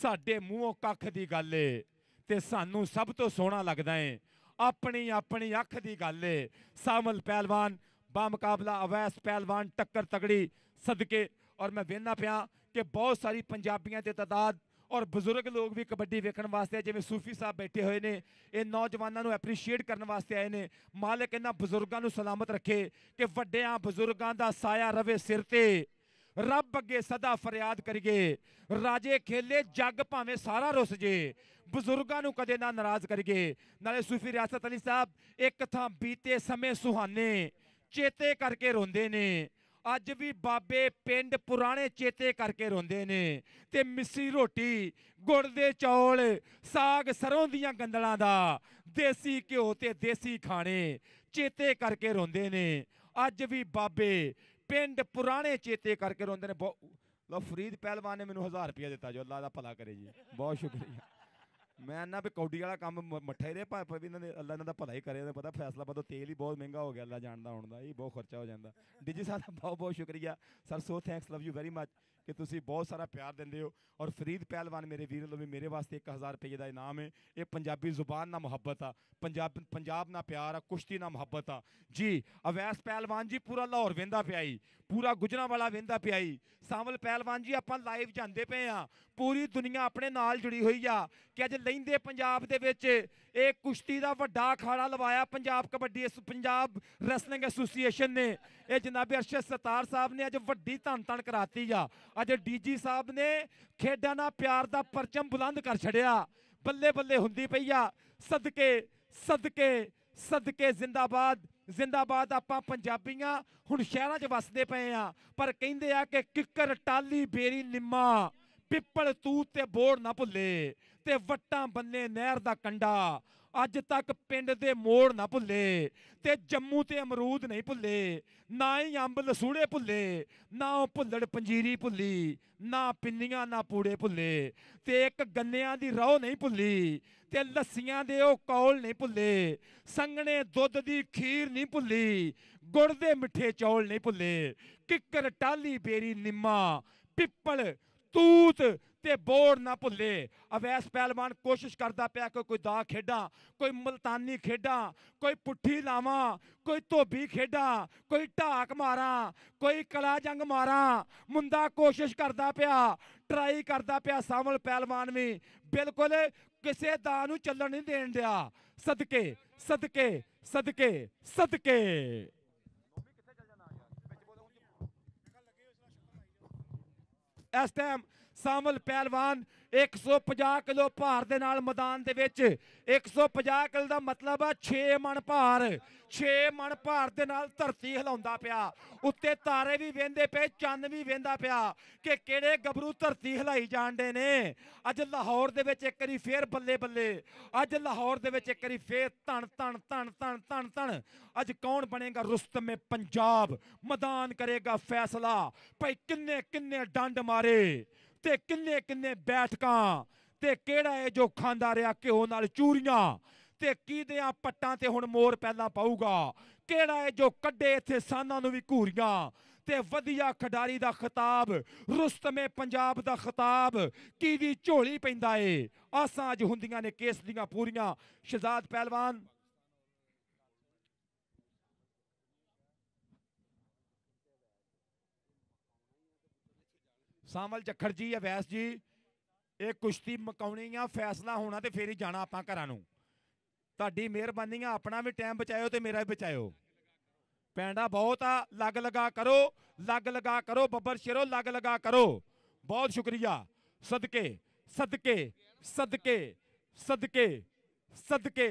ਸਾਡੇ ਮੂੰਹੋਂ ਕੱਖ ਦੀ ਗੱਲ ਏ ਤੇ ਸਾਨੂੰ ਸਭ ਤੋਂ ਸੋਹਣਾ ਲੱਗਦਾ ਏ ਆਪਣੀ ਆਪਣੀ ਅੱਖ ਦੀ ਗੱਲ ਏ ਸਾਮਲ ਪਹਿਲਵਾਨ ਬਾ ਮੁਕਾਬਲਾ ਅਵੈਸ ਪਹਿਲਵਾਨ ਟੱਕਰ ਤਗੜੀ ਸਦਕੇ ਔਰ ਮੈਂ ਵੇਖਣਾ ਪਿਆ ਕਿ ਬਹੁਤ ਸਾਰੀ ਪੰਜਾਬੀਆਂ ਤੇ ਤਦਾਦ ਔਰ ਬਜ਼ੁਰਗ ਲੋਕ ਵੀ ਕਬੱਡੀ ਵੇਖਣ ਵਾਸਤੇ ਜਿਵੇਂ ਸੂਫੀ ਸਾਹਿਬ ਬੈਠੇ ਹੋਏ ਨੇ ਇਹ ਨੌਜਵਾਨਾਂ ਨੂੰ ਐਪਰੀਸ਼ੀਏਟ ਕਰਨ ਵਾਸਤੇ ਆਏ ਨੇ ਮਾਲਕ ਇਹਨਾਂ ਬਜ਼ੁਰਗਾਂ ਨੂੰ ਸਲਾਮਤ ਰੱਖੇ ਕਿ ਵੱਡਿਆਂ ਬਜ਼ੁਰਗਾਂ ਦਾ ਸਾਇਆ ਰਵੇ ਸਿਰ ਤੇ ਰੱਬ ਅੱਗੇ ਸਦਾ ਫਰਿਆਦ ਕਰੀਏ ਰਾਜੇ ਖੇਲੇ ਜੱਗ ਭਾਵੇਂ ਸਾਰਾ ਰੁੱਸ ਜੇ ਬਜ਼ੁਰਗਾਂ ਨੂੰ ਕਦੇ ਨਾ ਨਾਰਾਜ਼ ਕਰੀਏ ਨਾਲੇ ਸੂਫੀ ਰਿਆਸਤ ਅਲੀ ਸਾਹਿਬ ਇੱਕ ਥਾਂ ਬੀਤੇ ਸਮੇਂ ਸੁਹਾਨੇ ਚੇਤੇ ਕਰਕੇ ਰੋਂਦੇ ਨੇ ਅੱਜ ਵੀ ਬਾਬੇ ਪਿੰਡ ਪੁਰਾਣੇ ਚੇਤੇ ਕਰਕੇ ਰੋਂਦੇ ਨੇ ਤੇ ਮਿੱਸੀ ਰੋਟੀ ਗੁੜ ਦੇ ਚੌਲ ਸਾਗ ਸਰੋਂ ਦੀਆਂ ਗੰਦਲਾਂ ਦਾ ਦੇਸੀ ਘਿਓ ਤੇ ਦੇਸੀ ਖਾਣੇ ਚੇਤੇ ਕਰਕੇ ਰੋਂਦੇ ਨੇ ਅੱਜ ਵੀ ਬਾਬੇ ਪਿੰਡ ਪੁਰਾਣੇ ਚੇਤੇ ਕਰਕੇ ਰੋਂਦੇ ਨੇ ਲੋ ਫਰੀਦ ਪਹਿਲਵਾਨ ਨੇ ਮੈਨੂੰ 1000 ਰੁਪਏ ਦਿੱਤਾ ਜੋ ਅੱਲਾ ਦਾ ਭਲਾ ਕਰੇ ਜੀ ਬਹੁਤ ਸ਼ੁਕਰੀਆ ਮੈਂ ਨਾ ਵੀ ਕੌਡੀ ਵਾਲਾ ਕੰਮ ਮੱਠੇ ਦੇ ਹੀ ਭਾਵੇਂ ਵੀ ਇਹਨਾਂ ਦੇ ਅੱਲਾ ਇਹਨਾਂ ਦਾ ਭਲਾ ਹੀ ਕਰੇ ਇਹਨਾਂ ਪਤਾ ਫੈਸਲਾ ਬਦੋ ਤੇਲ ਹੀ ਬਹੁਤ ਮਹਿੰਗਾ ਹੋ ਗਿਆ ਅੱਲਾ ਜਾਣਦਾ ਹੁਣ ਦਾ ਇਹ ਬਹੁਤ ਖਰਚਾ ਹੋ ਜਾਂਦਾ ਡੀਜੀ ਸਾਹਿਬ ਦਾ ਬਹੁਤ ਬਹੁਤ ਸ਼ੁਕਰੀਆ sir so thanks love you very much ਕਿ ਤੁਸੀਂ ਬਹੁਤ ਸਾਰਾ ਪਿਆਰ ਦਿੰਦੇ ਹੋ ਔਰ ਫਰੀਦ ਪਹਿਲਵਾਨ ਮੇਰੇ ਵੀਰ ਲੋ ਵੀ ਮੇਰੇ ਵਾਸਤੇ 1000 ਰੁਪਏ ਦਾ ਇਨਾਮ ਹੈ ਇਹ ਪੰਜਾਬੀ ਜ਼ੁਬਾਨ ਨਾਲ ਮੁਹੱਬਤ ਆ ਪੰਜਾਬ ਪੰਜਾਬ ਨਾਲ ਪਿਆਰ ਆ ਕੁਸ਼ਤੀ ਨਾਲ ਮੁਹੱਬਤ ਆ ਜੀ ਅਵੈਸ ਪਹਿਲਵਾਨ ਜੀ ਪੂਰਾ ਲਾਹੌਰ ਵੇਂਦਾ ਪਿਆਈ ਪੂਰਾ ਵਾਲਾ ਵੇਂਦਾ ਪਿਆਈ ਸਾਵਲ ਪਹਿਲਵਾਨ ਜੀ ਆਪਾਂ ਲਾਈਵ ਜਾਂਦੇ ਪਏ ਆ ਪੂਰੀ ਦੁਨੀਆ ਆਪਣੇ ਨਾਲ ਜੁੜੀ ਹੋਈ ਆ ਕਿ ਅੱਜ ਲੈਂਦੇ ਪੰਜਾਬ ਦੇ ਵਿੱਚ ਇਹ ਕੁਸ਼ਤੀ ਦਾ ਵੱਡਾ ਅਖਾੜਾ ਲਵਾਇਆ ਪੰਜਾਬ ਕਬੱਡੀ ਇਸ ਪੰਜਾਬ ਰੈਸਲਿੰਗ ਐਸੋਸੀਏਸ਼ਨ ਨੇ ਇਹ ਜਨਾਬ ਅਰਸ਼ਦ ਸਤਾਰ ਸਾਹਿਬ ਨੇ ਅੱਜ ਵੱਡੀ ਧੰਨ ਧੰਨ ਕਰਾਤੀ ਆ ਅੱਜ ਡੀਜੀ ਸਾਹਿਬ ਨੇ ਖੇਡਾਂ ਨਾਲ ਪਿਆਰ ਦਾ ਪਰਚਮ ਬੁਲੰਦ ਕਰ ਛੜਿਆ ਬੱਲੇ ਬੱਲੇ ਹੁੰਦੀ ਪਈ ਆ ਸਦਕੇ ਸਦਕੇ ਸਦਕੇ ਜ਼ਿੰਦਾਬਾਦ ਜ਼ਿੰਦਾਬਾਦ ਆਪਾਂ ਪੰਜਾਬੀਆਂ ਹੁਣ ਸ਼ਹਿਰਾਂ 'ਚ ਵੱਸਦੇ ਪਏ ਆ ਪਰ ਕਹਿੰਦੇ ਆ ਕਿ ਕਿੱਕਰ ਟਾਲੀ 베ਰੀ ਨਿੰਮਾ ਪਿੱਪਲ ਤੂਤ ਤੇ ਬੋੜ ਨਾ ਭੁੱਲੇ ਤੇ ਵਟਾਂ ਬੰਨੇ ਨਹਿਰ ਦਾ ਕੰਡਾ ਅੱਜ ਤੱਕ ਪਿੰਡ ਦੇ ਮੋੜ ਨਾ ਭੁੱਲੇ ਤੇ ਜੰਮੂ ਤੇ ਅਮਰੂਦ ਨਹੀਂ ਭੁੱਲੇ ਨਾ ਹੀ ਅੰਬ ਲਸੂੜੇ ਭੁੱਲੇ ਨਾ ਉਹ ਭੁੱਲੜ ਪੰਜੀਰੀ ਭੁੱਲੀ ਨਾ ਪਿੰਨੀਆਂ ਨਾ ਪੂੜੇ ਭੁੱਲੇ ਤੇ ਇੱਕ ਗੰਨਿਆਂ ਦੀ ਰੋ ਨਹੀਂ ਭੁੱਲੀ ਤੇ ਲੱਸੀਆਂ ਦੇ ਉਹ ਕੌਲ ਨਹੀਂ ਭੁੱਲੇ ਸੰਗਣੇ ਦੁੱਧ ਦੀ ਖੀਰ ਨਹੀਂ ਭੁੱਲੀ ਗੁੜ ਦੇ ਮਿੱਠੇ ਚੌਲ ਨਹੀਂ ਭੁੱਲੇ ਕਿੱਕਰ ਟਾਲੀ ਬੇਰੀ ਨਿੰਮਾ ਪਿੱਪਲ ਤੂਤ ਤੇ ਬੋਰ ਨਾ ਭੁੱਲੇ ਅਵੈਸ ਪਹਿਲਵਾਨ ਕੋਸ਼ਿਸ਼ ਕਰਦਾ ਪਿਆ ਕਿ ਕੋਈ ਦਾ ਖੇਡਾਂ ਕੋਈ ਮਲਤਾਨੀ ਖੇਡਾਂ ਕੋਈ ਪੁੱਠੀ ਲਾਵਾਂ ਕੋਈ ਧੋਬੀ ਖੇਡਾਂ ਕੋਈ ਢਾਕ ਮਾਰਾਂ ਕੋਈ ਕਲਾ ਜੰਗ ਮਾਰਾਂ ਮੁੰਡਾ ਕੋਸ਼ਿਸ਼ ਕਰਦਾ ਪਿਆ ਟਰਾਈ ਕਰਦਾ ਪਿਆ ਸਾਵਲ ਪਹਿਲਵਾਨ ਵੀ ਬਿਲਕੁਲ ਕਿਸੇ ਦਾ ਨੂੰ ਚੱਲਣ ਨਹੀਂ ਦੇਣ ਦਿਆ ਸਦਕੇ ਸਦਕੇ ਸਦਕੇ ਸਦਕੇ ਇਸ ਟਾਈਮ ਸਾਮਲ ਪਹਿਲਵਾਨ 150 ਕਿਲੋ ਭਾਰ ਦੇ ਨਾਲ ਮੈਦਾਨ ਦੇ ਵਿੱਚ 150 ਕਿਲੋ ਦਾ ਮਤਲਬ ਆ 6 ਮਣ ਭਾਰ 6 ਮਣ ਭਾਰ ਦੇ ਨਾਲ ਧਰਤੀ ਹਿਲਾਉਂਦਾ ਪਿਆ ਉੱਤੇ ਤਾਰੇ ਵੀ ਵੇਂਦੇ ਪਏ ਚੰਨ ਵੀ ਵੇਂਦਾ ਪਿਆ ਕਿ ਕਿਹੜੇ ਗੱਭਰੂ ਧਰਤੀ ਹਿਲਾਈ ਜਾਂਦੇ ਨੇ ਅੱਜ ਲਾਹੌਰ ਦੇ ਵਿੱਚ ਇੱਕ ਵਾਰੀ ਫੇਰ ਬੱਲੇ ਬੱਲੇ ਅੱਜ ਲਾਹੌਰ ਦੇ ਵਿੱਚ ਇੱਕ ਵਾਰੀ ਫੇਰ ਧਣ ਧਣ ਧਣ ਧਣ ਧਣ ਧਣ ਅੱਜ ਕੌਣ ਬਣੇਗਾ ਰੁਸਤਮੇ ਪੰਜਾਬ ਮੈਦਾਨ ਕਰੇਗਾ ਫੈਸਲਾ ਭਈ ਕਿੰਨੇ ਕਿੰਨੇ ਡੰਡ ਮਾਰੇ ਤੇ ਕਿੰਨੇ ਕਿੰਨੇ ਬੈਠਕਾਂ ਤੇ ਕਿਹੜਾ ਇਹ ਜੋ ਖਾਂਦਾ ਰਿਹਾ ਘਿਓ ਨਾਲ ਚੂਰੀਆਂ ਤੇ ਕਿਹਦਿਆਂ ਪੱਟਾਂ ਤੇ ਹੁਣ ਮੋਰ ਪਹਿਲਾਂ ਪਾਊਗਾ ਕਿਹੜਾ ਇਹ ਜੋ ਕੱਢੇ ਇੱਥੇ ਸਾਨਾਂ ਨੂੰ ਵੀ ਘੂਰੀਆਂ ਤੇ ਵਧੀਆ ਖਿਡਾਰੀ ਦਾ ਖਿਤਾਬ ਰੁਸਤਮੇ ਪੰਜਾਬ ਦਾ ਖਿਤਾਬ ਕੀ ਦੀ ਝੋਲੀ ਪੈਂਦਾ ਏ ਆਸਾਂ ਅੱਜ ਹੁੰਦੀਆਂ ਨੇ ਕੇਸ ਦੀਆਂ ਪੂਰੀਆਂ ਸ਼ਹਜ਼ਾਦ ਪਹਿਲਵਾਨ ਸਾਮਲ ਜਖੜ ਜੀ ਅਵੈਸ ਜੀ ਇਹ ਕੁਸ਼ਤੀ ਮਕਾਉਣੀ ਆ ਫੈਸਲਾ ਹੋਣਾ ਤੇ ਫੇਰ ਹੀ ਜਾਣਾ ਆਪਾਂ ਘਰਾਂ ਨੂੰ ਤੁਹਾਡੀ ਮਿਹਰਬਾਨੀ ਆ ਆਪਣਾ ਵੀ ਟਾਈਮ ਬਚਾਇਓ ਤੇ ਮੇਰਾ ਵੀ ਬਚਾਇਓ ਪੈਂਡਾ ਬਹੁਤ ਆ ਲੱਗ ਲਗਾ ਕਰੋ ਲੱਗ ਲਗਾ ਕਰੋ ਬੱਬਰ ਸ਼ੇਰੋ ਲੱਗ ਲਗਾ ਕਰੋ ਬਹੁਤ ਸ਼ੁਕਰੀਆ ਸਦਕੇ ਸਦਕੇ ਸਦਕੇ ਸਦਕੇ ਸਦਕੇ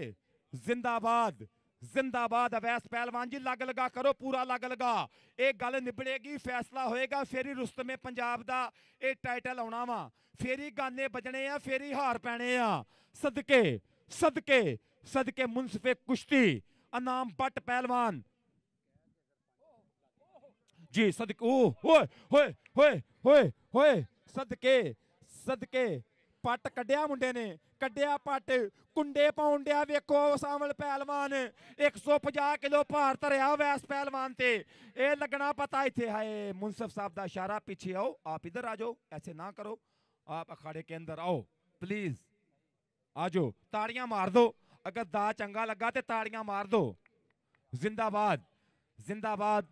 ਜ਼ਿੰਦਾਬਾਦ ਜ਼ਿੰਦਾਬਾਦ ਅਵੈਸ ਪਹਿਲਵਾਨ ਜੀ ਲੱਗ ਲਗਾ ਕਰੋ ਪੂਰਾ ਲੱਗ ਲਗਾ ਇਹ ਗੱਲ ਨਿਬੜੇਗੀ ਫੈਸਲਾ ਹੋਏਗਾ ਫੇਰੀ ਰੁਸਤਮੇ ਪੰਜਾਬ ਦਾ ਇਹ ਟਾਈਟਲ ਆਉਣਾ ਵਾ ਫੇਰੀ ਗਾਨੇ ਵੱਜਣੇ ਆ ਫੇਰੀ ਹਾਰ ਪੈਣੇ ਆ ਸਦਕੇ ਸਦਕੇ ਸਦਕੇ ਮੁਨਸਫੇ ਕੁਸ਼ਤੀ ਅਨਾਮ ਪੱਟ ਪਹਿਲਵਾਨ ਜੀ ਸਦਕੇ ਓਏ ਹੋਏ ਹੋਏ ਹੋਏ ਹੋਏ ਸਦਕੇ ਸਦਕੇ ਪੱਟ ਕੱਢਿਆ ਮੁੰਡੇ ਨੇ ਕੱਢਿਆ ਪੱਟ ਕੁੰਡੇ ਪਾਉਣ ਡਿਆ ਵੇਖੋ ਸਾਮਲ ਪਹਿਲਵਾਨ 150 ਕਿਲੋ ਭਾਰ ਧਰਿਆ ਵੈਸ ਪਹਿਲਵਾਨ ਤੇ ਇਹ ਲੱਗਣਾ ਪਤਾ ਇੱਥੇ ਹਾਏ ਮੁਨਸਫ ਸਾਹਿਬ ਦਾ ਇਸ਼ਾਰਾ ਪਿੱਛੇ ਆਓ ਆਪ ਇਧਰ ਆ ਜਾਓ ਐਸੇ ਨਾ ਕਰੋ ਆਪ ਅਖਾੜੇ ਕੇ ਅੰਦਰ ਆਓ ਪਲੀਜ਼ ਆਜੋ ਤਾੜੀਆਂ ਮਾਰ ਦਿਓ ਅਗਰ ਦਾ ਚੰਗਾ ਲੱਗਾ ਤੇ ਤਾੜੀਆਂ ਮਾਰ ਦਿਓ ਜ਼ਿੰਦਾਬਾਦ ਜ਼ਿੰਦਾਬਾਦ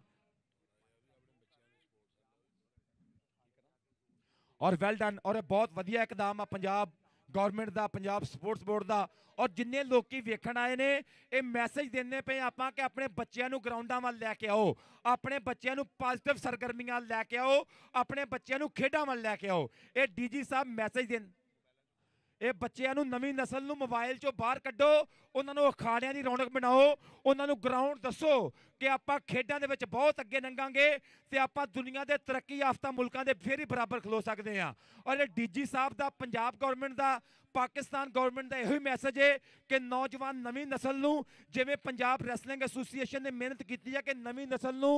ਔਰ ਵੈਲ ਡਨ ਔਰ ਬਹੁਤ ਵਧੀਆ ਇਕਦਾਮ ਆ ਪੰਜਾਬ ਗਵਰਨਮੈਂਟ ਦਾ ਪੰਜਾਬ ਸਪੋਰਟਸ ਬੋਰਡ ਦਾ ਔਰ ਜਿੰਨੇ ਲੋਕੀ ਵੇਖਣ ਆਏ ਨੇ ਇਹ ਮੈਸੇਜ ਦਿੰਨੇ ਪਏ ਆਪਾਂ ਕਿ ਆਪਣੇ ਬੱਚਿਆਂ ਨੂੰ ਗਰਾਊਂਡਾਂ ਵੱਲ ਲੈ ਕੇ ਆਓ ਆਪਣੇ ਬੱਚਿਆਂ ਨੂੰ ਪੋਜ਼ਿਟਿਵ ਸਰਗਰਮੀਆਂ ਲੈ ਕੇ ਆਓ ਆਪਣੇ ਬੱਚਿਆਂ ਨੂੰ ਖੇਡਾਂ ਵੱਲ ਲੈ ਕੇ ਆਓ ਇਹ ਡੀਜੀ ਸਾਹਿਬ ਮੈਸੇਜ ਦੇਣ ਇਹ ਬੱਚਿਆਂ ਨੂੰ ਨਵੀਂ ਨਸਲ ਨੂੰ ਮੋਬਾਈਲ ਚੋਂ ਬਾਹਰ ਕੱਢੋ ਉਹਨਾਂ ਨੂੰ ਅਖਾੜਿਆਂ ਦੀ ਰੌਣਕ ਬਣਾਓ ਉਹਨਾਂ ਨੂੰ ਗਰਾਊਂਡ ਦੱਸੋ ਕਿ ਆਪਾਂ ਖੇਡਾਂ ਦੇ ਵਿੱਚ ਬਹੁਤ ਅੱਗੇ ਲੰਘਾਂਗੇ ਤੇ ਆਪਾਂ ਦੁਨੀਆ ਦੇ ਤਰੱਕੀ ਯਾਫਤਾ ਮੁਲਕਾਂ ਦੇ ਫੇਰ ਹੀ ਬਰਾਬਰ ਖਲੋ ਸਕਦੇ ਆ ਔਰ ਇਹ ਡੀਜੀ ਸਾਹਿਬ ਦਾ ਪੰਜਾਬ ਗਵਰਨਮੈਂਟ ਦਾ ਪਾਕਿਸਤਾਨ ਗਵਰਨਮੈਂਟ ਦਾ ਇਹੋ ਹੀ ਮੈਸੇਜ ਹੈ ਕਿ ਨੌਜਵਾਨ ਨਵੀਂ ਨਸਲ ਨੂੰ ਜਿਵੇਂ ਪੰਜਾਬ ਰੈਸਲਿੰਗ ਐਸੋਸੀਏਸ਼ਨ ਨੇ ਮਿਹਨਤ ਕੀਤੀ ਹੈ ਕਿ ਨਵੀਂ ਨਸਲ ਨੂੰ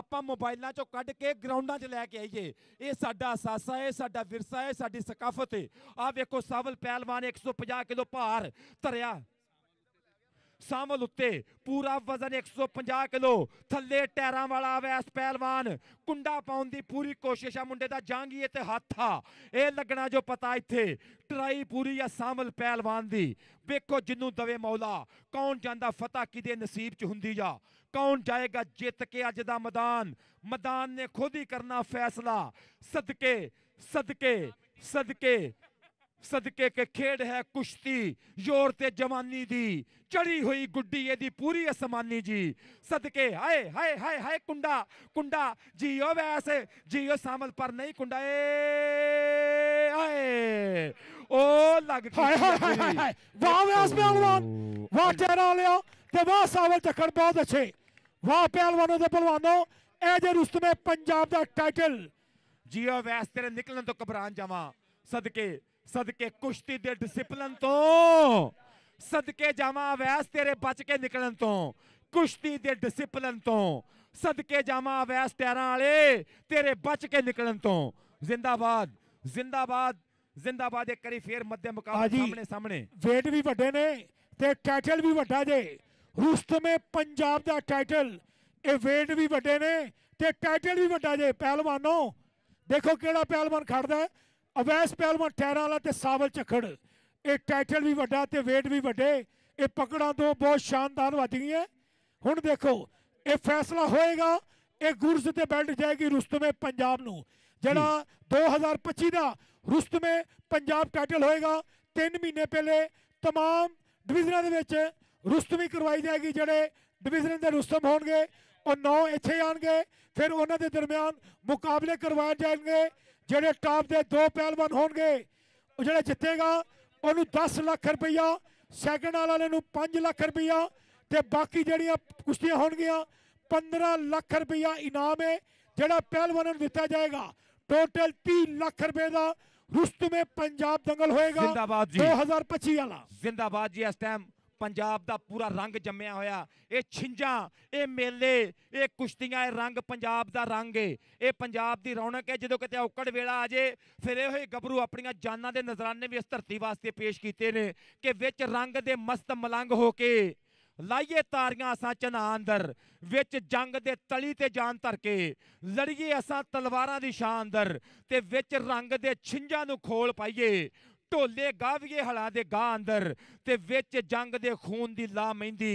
ਆਪਾਂ ਮੋਬਾਈਲਾਂ ਚੋਂ ਕੱਢ ਕੇ ਗਰਾਊਂਡਾਂ 'ਚ ਲੈ ਕੇ ਆਈਏ ਇਹ ਸਾਡਾ ਅਸਾਸਾ ਹੈ ਸਾਡਾ ਵਿਰਸਾ ਹੈ ਸਾਡੀ ਸਕਾਫਤ ਹੈ ਆ ਵੇਖੋ ਸਾਵਲ ਪਹਿਲਵਾਨ 150 ਕਿਲੋ ਭਾਰ ਧਰਿਆ ਸਾਮਲ ਉੱਤੇ ਪੂਰਾ ਵਜ਼ਨ 150 ਕਿਲੋ ਥੱਲੇ ਟੈਰਾਂ ਵਾਲਾ ਵੈਸ ਪਹਿਲਵਾਨ ਕੁੰਡਾ ਪਾਉਣ ਦੀ ਪੂਰੀ ਕੋਸ਼ਿਸ਼ ਆ ਮੁੰਡੇ ਦਾ ਜਾਂਗੀਏ ਤੇ ਹੱਥ ਆ ਇਹ ਲੱਗਣਾ ਜੋ ਪਤਾ ਇੱਥੇ ਟਰਾਈ ਪੂਰੀ ਆ ਸਾਮਲ ਪਹਿਲਵਾਨ ਦੀ ਵੇਖੋ ਜਿੰਨੂੰ ਦਵੇ ਮੌਲਾ ਕੌਣ ਜਾਂਦਾ ਫਤਹ ਕਿਦੇ ਨਸੀਬ ਚ ਹੁੰਦੀ ਆ ਕੌਣ ਜਾਏਗਾ ਜਿੱਤ ਕੇ ਅੱਜ ਦਾ ਮੈਦਾਨ ਮੈਦਾਨ ਨੇ ਖੁਦ ਹੀ ਕਰਨਾ ਫੈਸਲਾ ਸਦਕੇ ਸਦਕੇ ਸਦਕੇ ਸਦਕੇ ਕੇ ਖੇਡ ਹੈ ਕੁਸ਼ਤੀ ਜ਼ੋਰ ਤੇ ਜਵਾਨੀ ਦੀ ਚੜੀ ਹੋਈ ਗੁੱਡੀ ਇਹਦੀ ਪੂਰੀ ਅਸਮਾਨੀ ਜੀ ਸਦਕੇ ਹਾਏ ਹਾਏ ਹਾਏ ਹਾਏ ਕੁੰਡਾ ਕੁੰਡਾ ਜੀਓ ਵੈਸੇ ਜੀਓ ਸਾਮਲ ਪਰ ਨਹੀਂ ਕੁੰਡਾ ਏ ਹਾਏ ਓ ਲੱਗ ਹਾਏ ਹਾਏ ਹਾਏ ਵਾਹ ਵੈਸ ਪਹਿਲਵਾਨ ਵਾਹ ਤੇਰਾ ਲਿਆ ਤੇ ਵਾਹ ਸਾਵਲ ਚੱਕਰ ਬਹੁਤ ਅੱਛੇ ਵਾਹ ਪਹਿਲਵਾਨੋ ਦੇ ਪਹਿਲਵਾਨੋ ਇਹ ਜੇ ਰੁਸਤਮੇ ਪੰਜਾਬ ਦਾ ਟਾਈਟਲ ਜੀਓ ਵੈਸ ਤੇਰੇ ਨਿਕਲਣ ਤੋਂ ਘਬਰਾਣ ਜਾਵਾਂ ਸਦਕੇ ਸਦਕੇ ਕੁਸ਼ਤੀ ਦੇ ਡਿਸਪਲਨ ਤੋਂ ਸਦਕੇ ਜਾਵਾ ਅਵੈਸ ਤੇਰੇ ਬਚ ਕੇ ਨਿਕਲਣ ਤੋਂ ਕੁਸ਼ਤੀ ਦੇ ਡਿਸਪਲਨ ਤੋਂ ਸਦਕੇ ਜਾਵਾ ਅਵੈਸ ਟੈਰਾਂ ਵਾਲੇ ਤੇਰੇ ਬਚ ਕੇ ਨਿਕਲਣ ਤੋਂ ਜ਼ਿੰਦਾਬਾਦ ਜ਼ਿੰਦਾਬਾਦ ਜ਼ਿੰਦਾਬਾਦ ਇੱਕ ਕਰੀ ਫੇਰ ਮੱਦੇ ਮੁਕਾਬਲੇ ਸਾਹਮਣੇ ਸਾਹਮਣੇ ਵੇਟ ਵੀ ਵੱਡੇ ਨੇ ਤੇ ਟਾਈਟਲ ਵੀ ਵੱਡਾ ਜੇ ਰੁਸਤਮੇ ਪੰਜਾਬ ਦਾ ਟਾਈਟਲ ਇਹ ਵੇਟ ਵੀ ਵੱਡੇ ਨੇ ਤੇ ਟਾਈਟਲ ਵੀ ਵੱਡਾ ਜੇ ਪਹਿਲਵਾਨੋ ਦੇਖੋ ਕਿਹੜਾ ਪਹਿਲਵਾਨ ਖੜਦਾ ਹੈ ਅਵੈਸ ਪਹਿਲਵਾਨ ਟੈਰਾਂ ਵਾਲਾ ਤੇ ਸਾਵਲ ਝਖੜ ਇਹ ਟਾਈਟਲ ਵੀ ਵੱਡਾ ਤੇ weight ਵੀ ਵੱਡੇ ਇਹ ਪਕੜਾਂ ਤੋਂ ਬਹੁਤ ਸ਼ਾਨਦਾਰ ਵੱਜ ਗਈਆਂ ਹੁਣ ਦੇਖੋ ਇਹ ਫੈਸਲਾ ਹੋਏਗਾ ਇਹ ਗੁਰਸ ਤੇ ਬੈਲਟ ਜਾਏਗੀ ਰੁਸਤਮੇ ਪੰਜਾਬ ਨੂੰ ਜਿਹੜਾ 2025 ਦਾ ਰੁਸਤਮੇ ਪੰਜਾਬ ਟਾਈਟਲ ਹੋਏਗਾ 3 ਮਹੀਨੇ ਪਹਿਲੇ तमाम ਡਿਵੀਜ਼ਨਾਂ ਦੇ ਵਿੱਚ ਰੁਸਤਮੀ ਕਰਵਾਈ ਜਾਏਗੀ ਜਿਹੜੇ ਡਿਵੀਜ਼ਨ ਦੇ ਰੁਸਤਮ ਹੋਣਗੇ ਉਹ ਨੌ ਇੱਥੇ ਆਣਗੇ ਫਿਰ ਉਹਨਾਂ ਦੇ ਦਰਮਿਆਨ ਮੁਕਾਬਲੇ ਕਰਵਾਏ ਜਾਣਗੇ ਜਿਹੜੇ ਟਾਪ ਦੇ ਦੋ ਪਹਿਲਵਾਨ ਹੋਣਗੇ ਉਹ ਜਿਹੜਾ ਜਿੱਤੇਗਾ ਉਹਨੂੰ 10 ਲੱਖ ਰੁਪਈਆ ਸੈਕਿੰਡ ਵਾਲੇ ਨੂੰ 5 ਲੱਖ ਰੁਪਈਆ ਤੇ ਬਾਕੀ ਜਿਹੜੀਆਂ ਕੁਸ਼ਤੀਆਂ ਹੋਣਗੀਆਂ 15 ਲੱਖ ਰੁਪਈਆ ਇਨਾਮ ਹੈ ਜਿਹੜਾ ਪਹਿਲਵਾਨ ਨੂੰ ਦਿੱਤਾ ਜਾਏਗਾ ਟੋਟਲ 30 ਲੱਖ ਰੁਪਏ ਦਾ ਰੁਸਤ ਮੇ ਪੰਜਾਬ ਦੰਗਲ ਹੋਏਗਾ ਜਿੰਦਾਬਾਦ ਜੀ 2025 ਵਾਲਾ ਜਿੰਦਾਬਾਦ ਜੀ ਇਸ ਟਾਈਮ ਪੰਜਾਬ ਦਾ ਪੂਰਾ ਰੰਗ ਜੰਮਿਆ ਹੋਇਆ ਇਹ ਛਿੰਜਾਂ ਇਹ ਮੇਲੇ ਇਹ ਕੁਸ਼ਤੀਆਂ ਇਹ ਰੰਗ ਪੰਜਾਬ ਦਾ ਰੰਗ ਏ ਇਹ ਪੰਜਾਬ ਦੀ ਰੌਣਕ ਹੈ ਜਦੋਂ ਕਿਤੇ ਔਕੜ ਵੇਲਾ ਆ ਜੇ ਫਿਰ ਇਹ ਹੋਏ ਗੱਭਰੂ ਆਪਣੀਆਂ ਜਾਨਾਂ ਦੇ ਨਜ਼ਰਾਨੇ ਵੀ ਇਸ ਧਰਤੀ ਵਾਸਤੇ ਪੇਸ਼ ਕੀਤੇ ਨੇ ਕਿ ਵਿੱਚ ਰੰਗ ਦੇ ਮਸਤ ਮਲੰਗ ਹੋ ਕੇ ਲਾਈਏ ਤਾਰੀਆਂ ਅਸਾਂ ਚਨਾ ਅੰਦਰ ਵਿੱਚ ਜੰਗ ਦੇ ਤਲੀ ਤੇ ਜਾਨ ਧਰ ਕੇ ਲੜੀਏ ਅਸਾਂ ਤਲਵਾਰਾਂ ਦੀ ਸ਼ਾਨ ਅੰਦਰ ਤੇ ਵਿੱਚ ਰੰਗ ਦੇ ਛਿੰਝਾਂ ਨੂੰ ਖੋਲ ਪਾਈਏ ਢੋਲੇ ਗਾਵੀਏ ਹਲਾ ਦੇ ਗਾ ਅੰਦਰ ਤੇ ਵਿੱਚ ਜੰਗ ਦੇ ਖੂਨ ਦੀ ਲਾ ਮਹਿੰਦੀ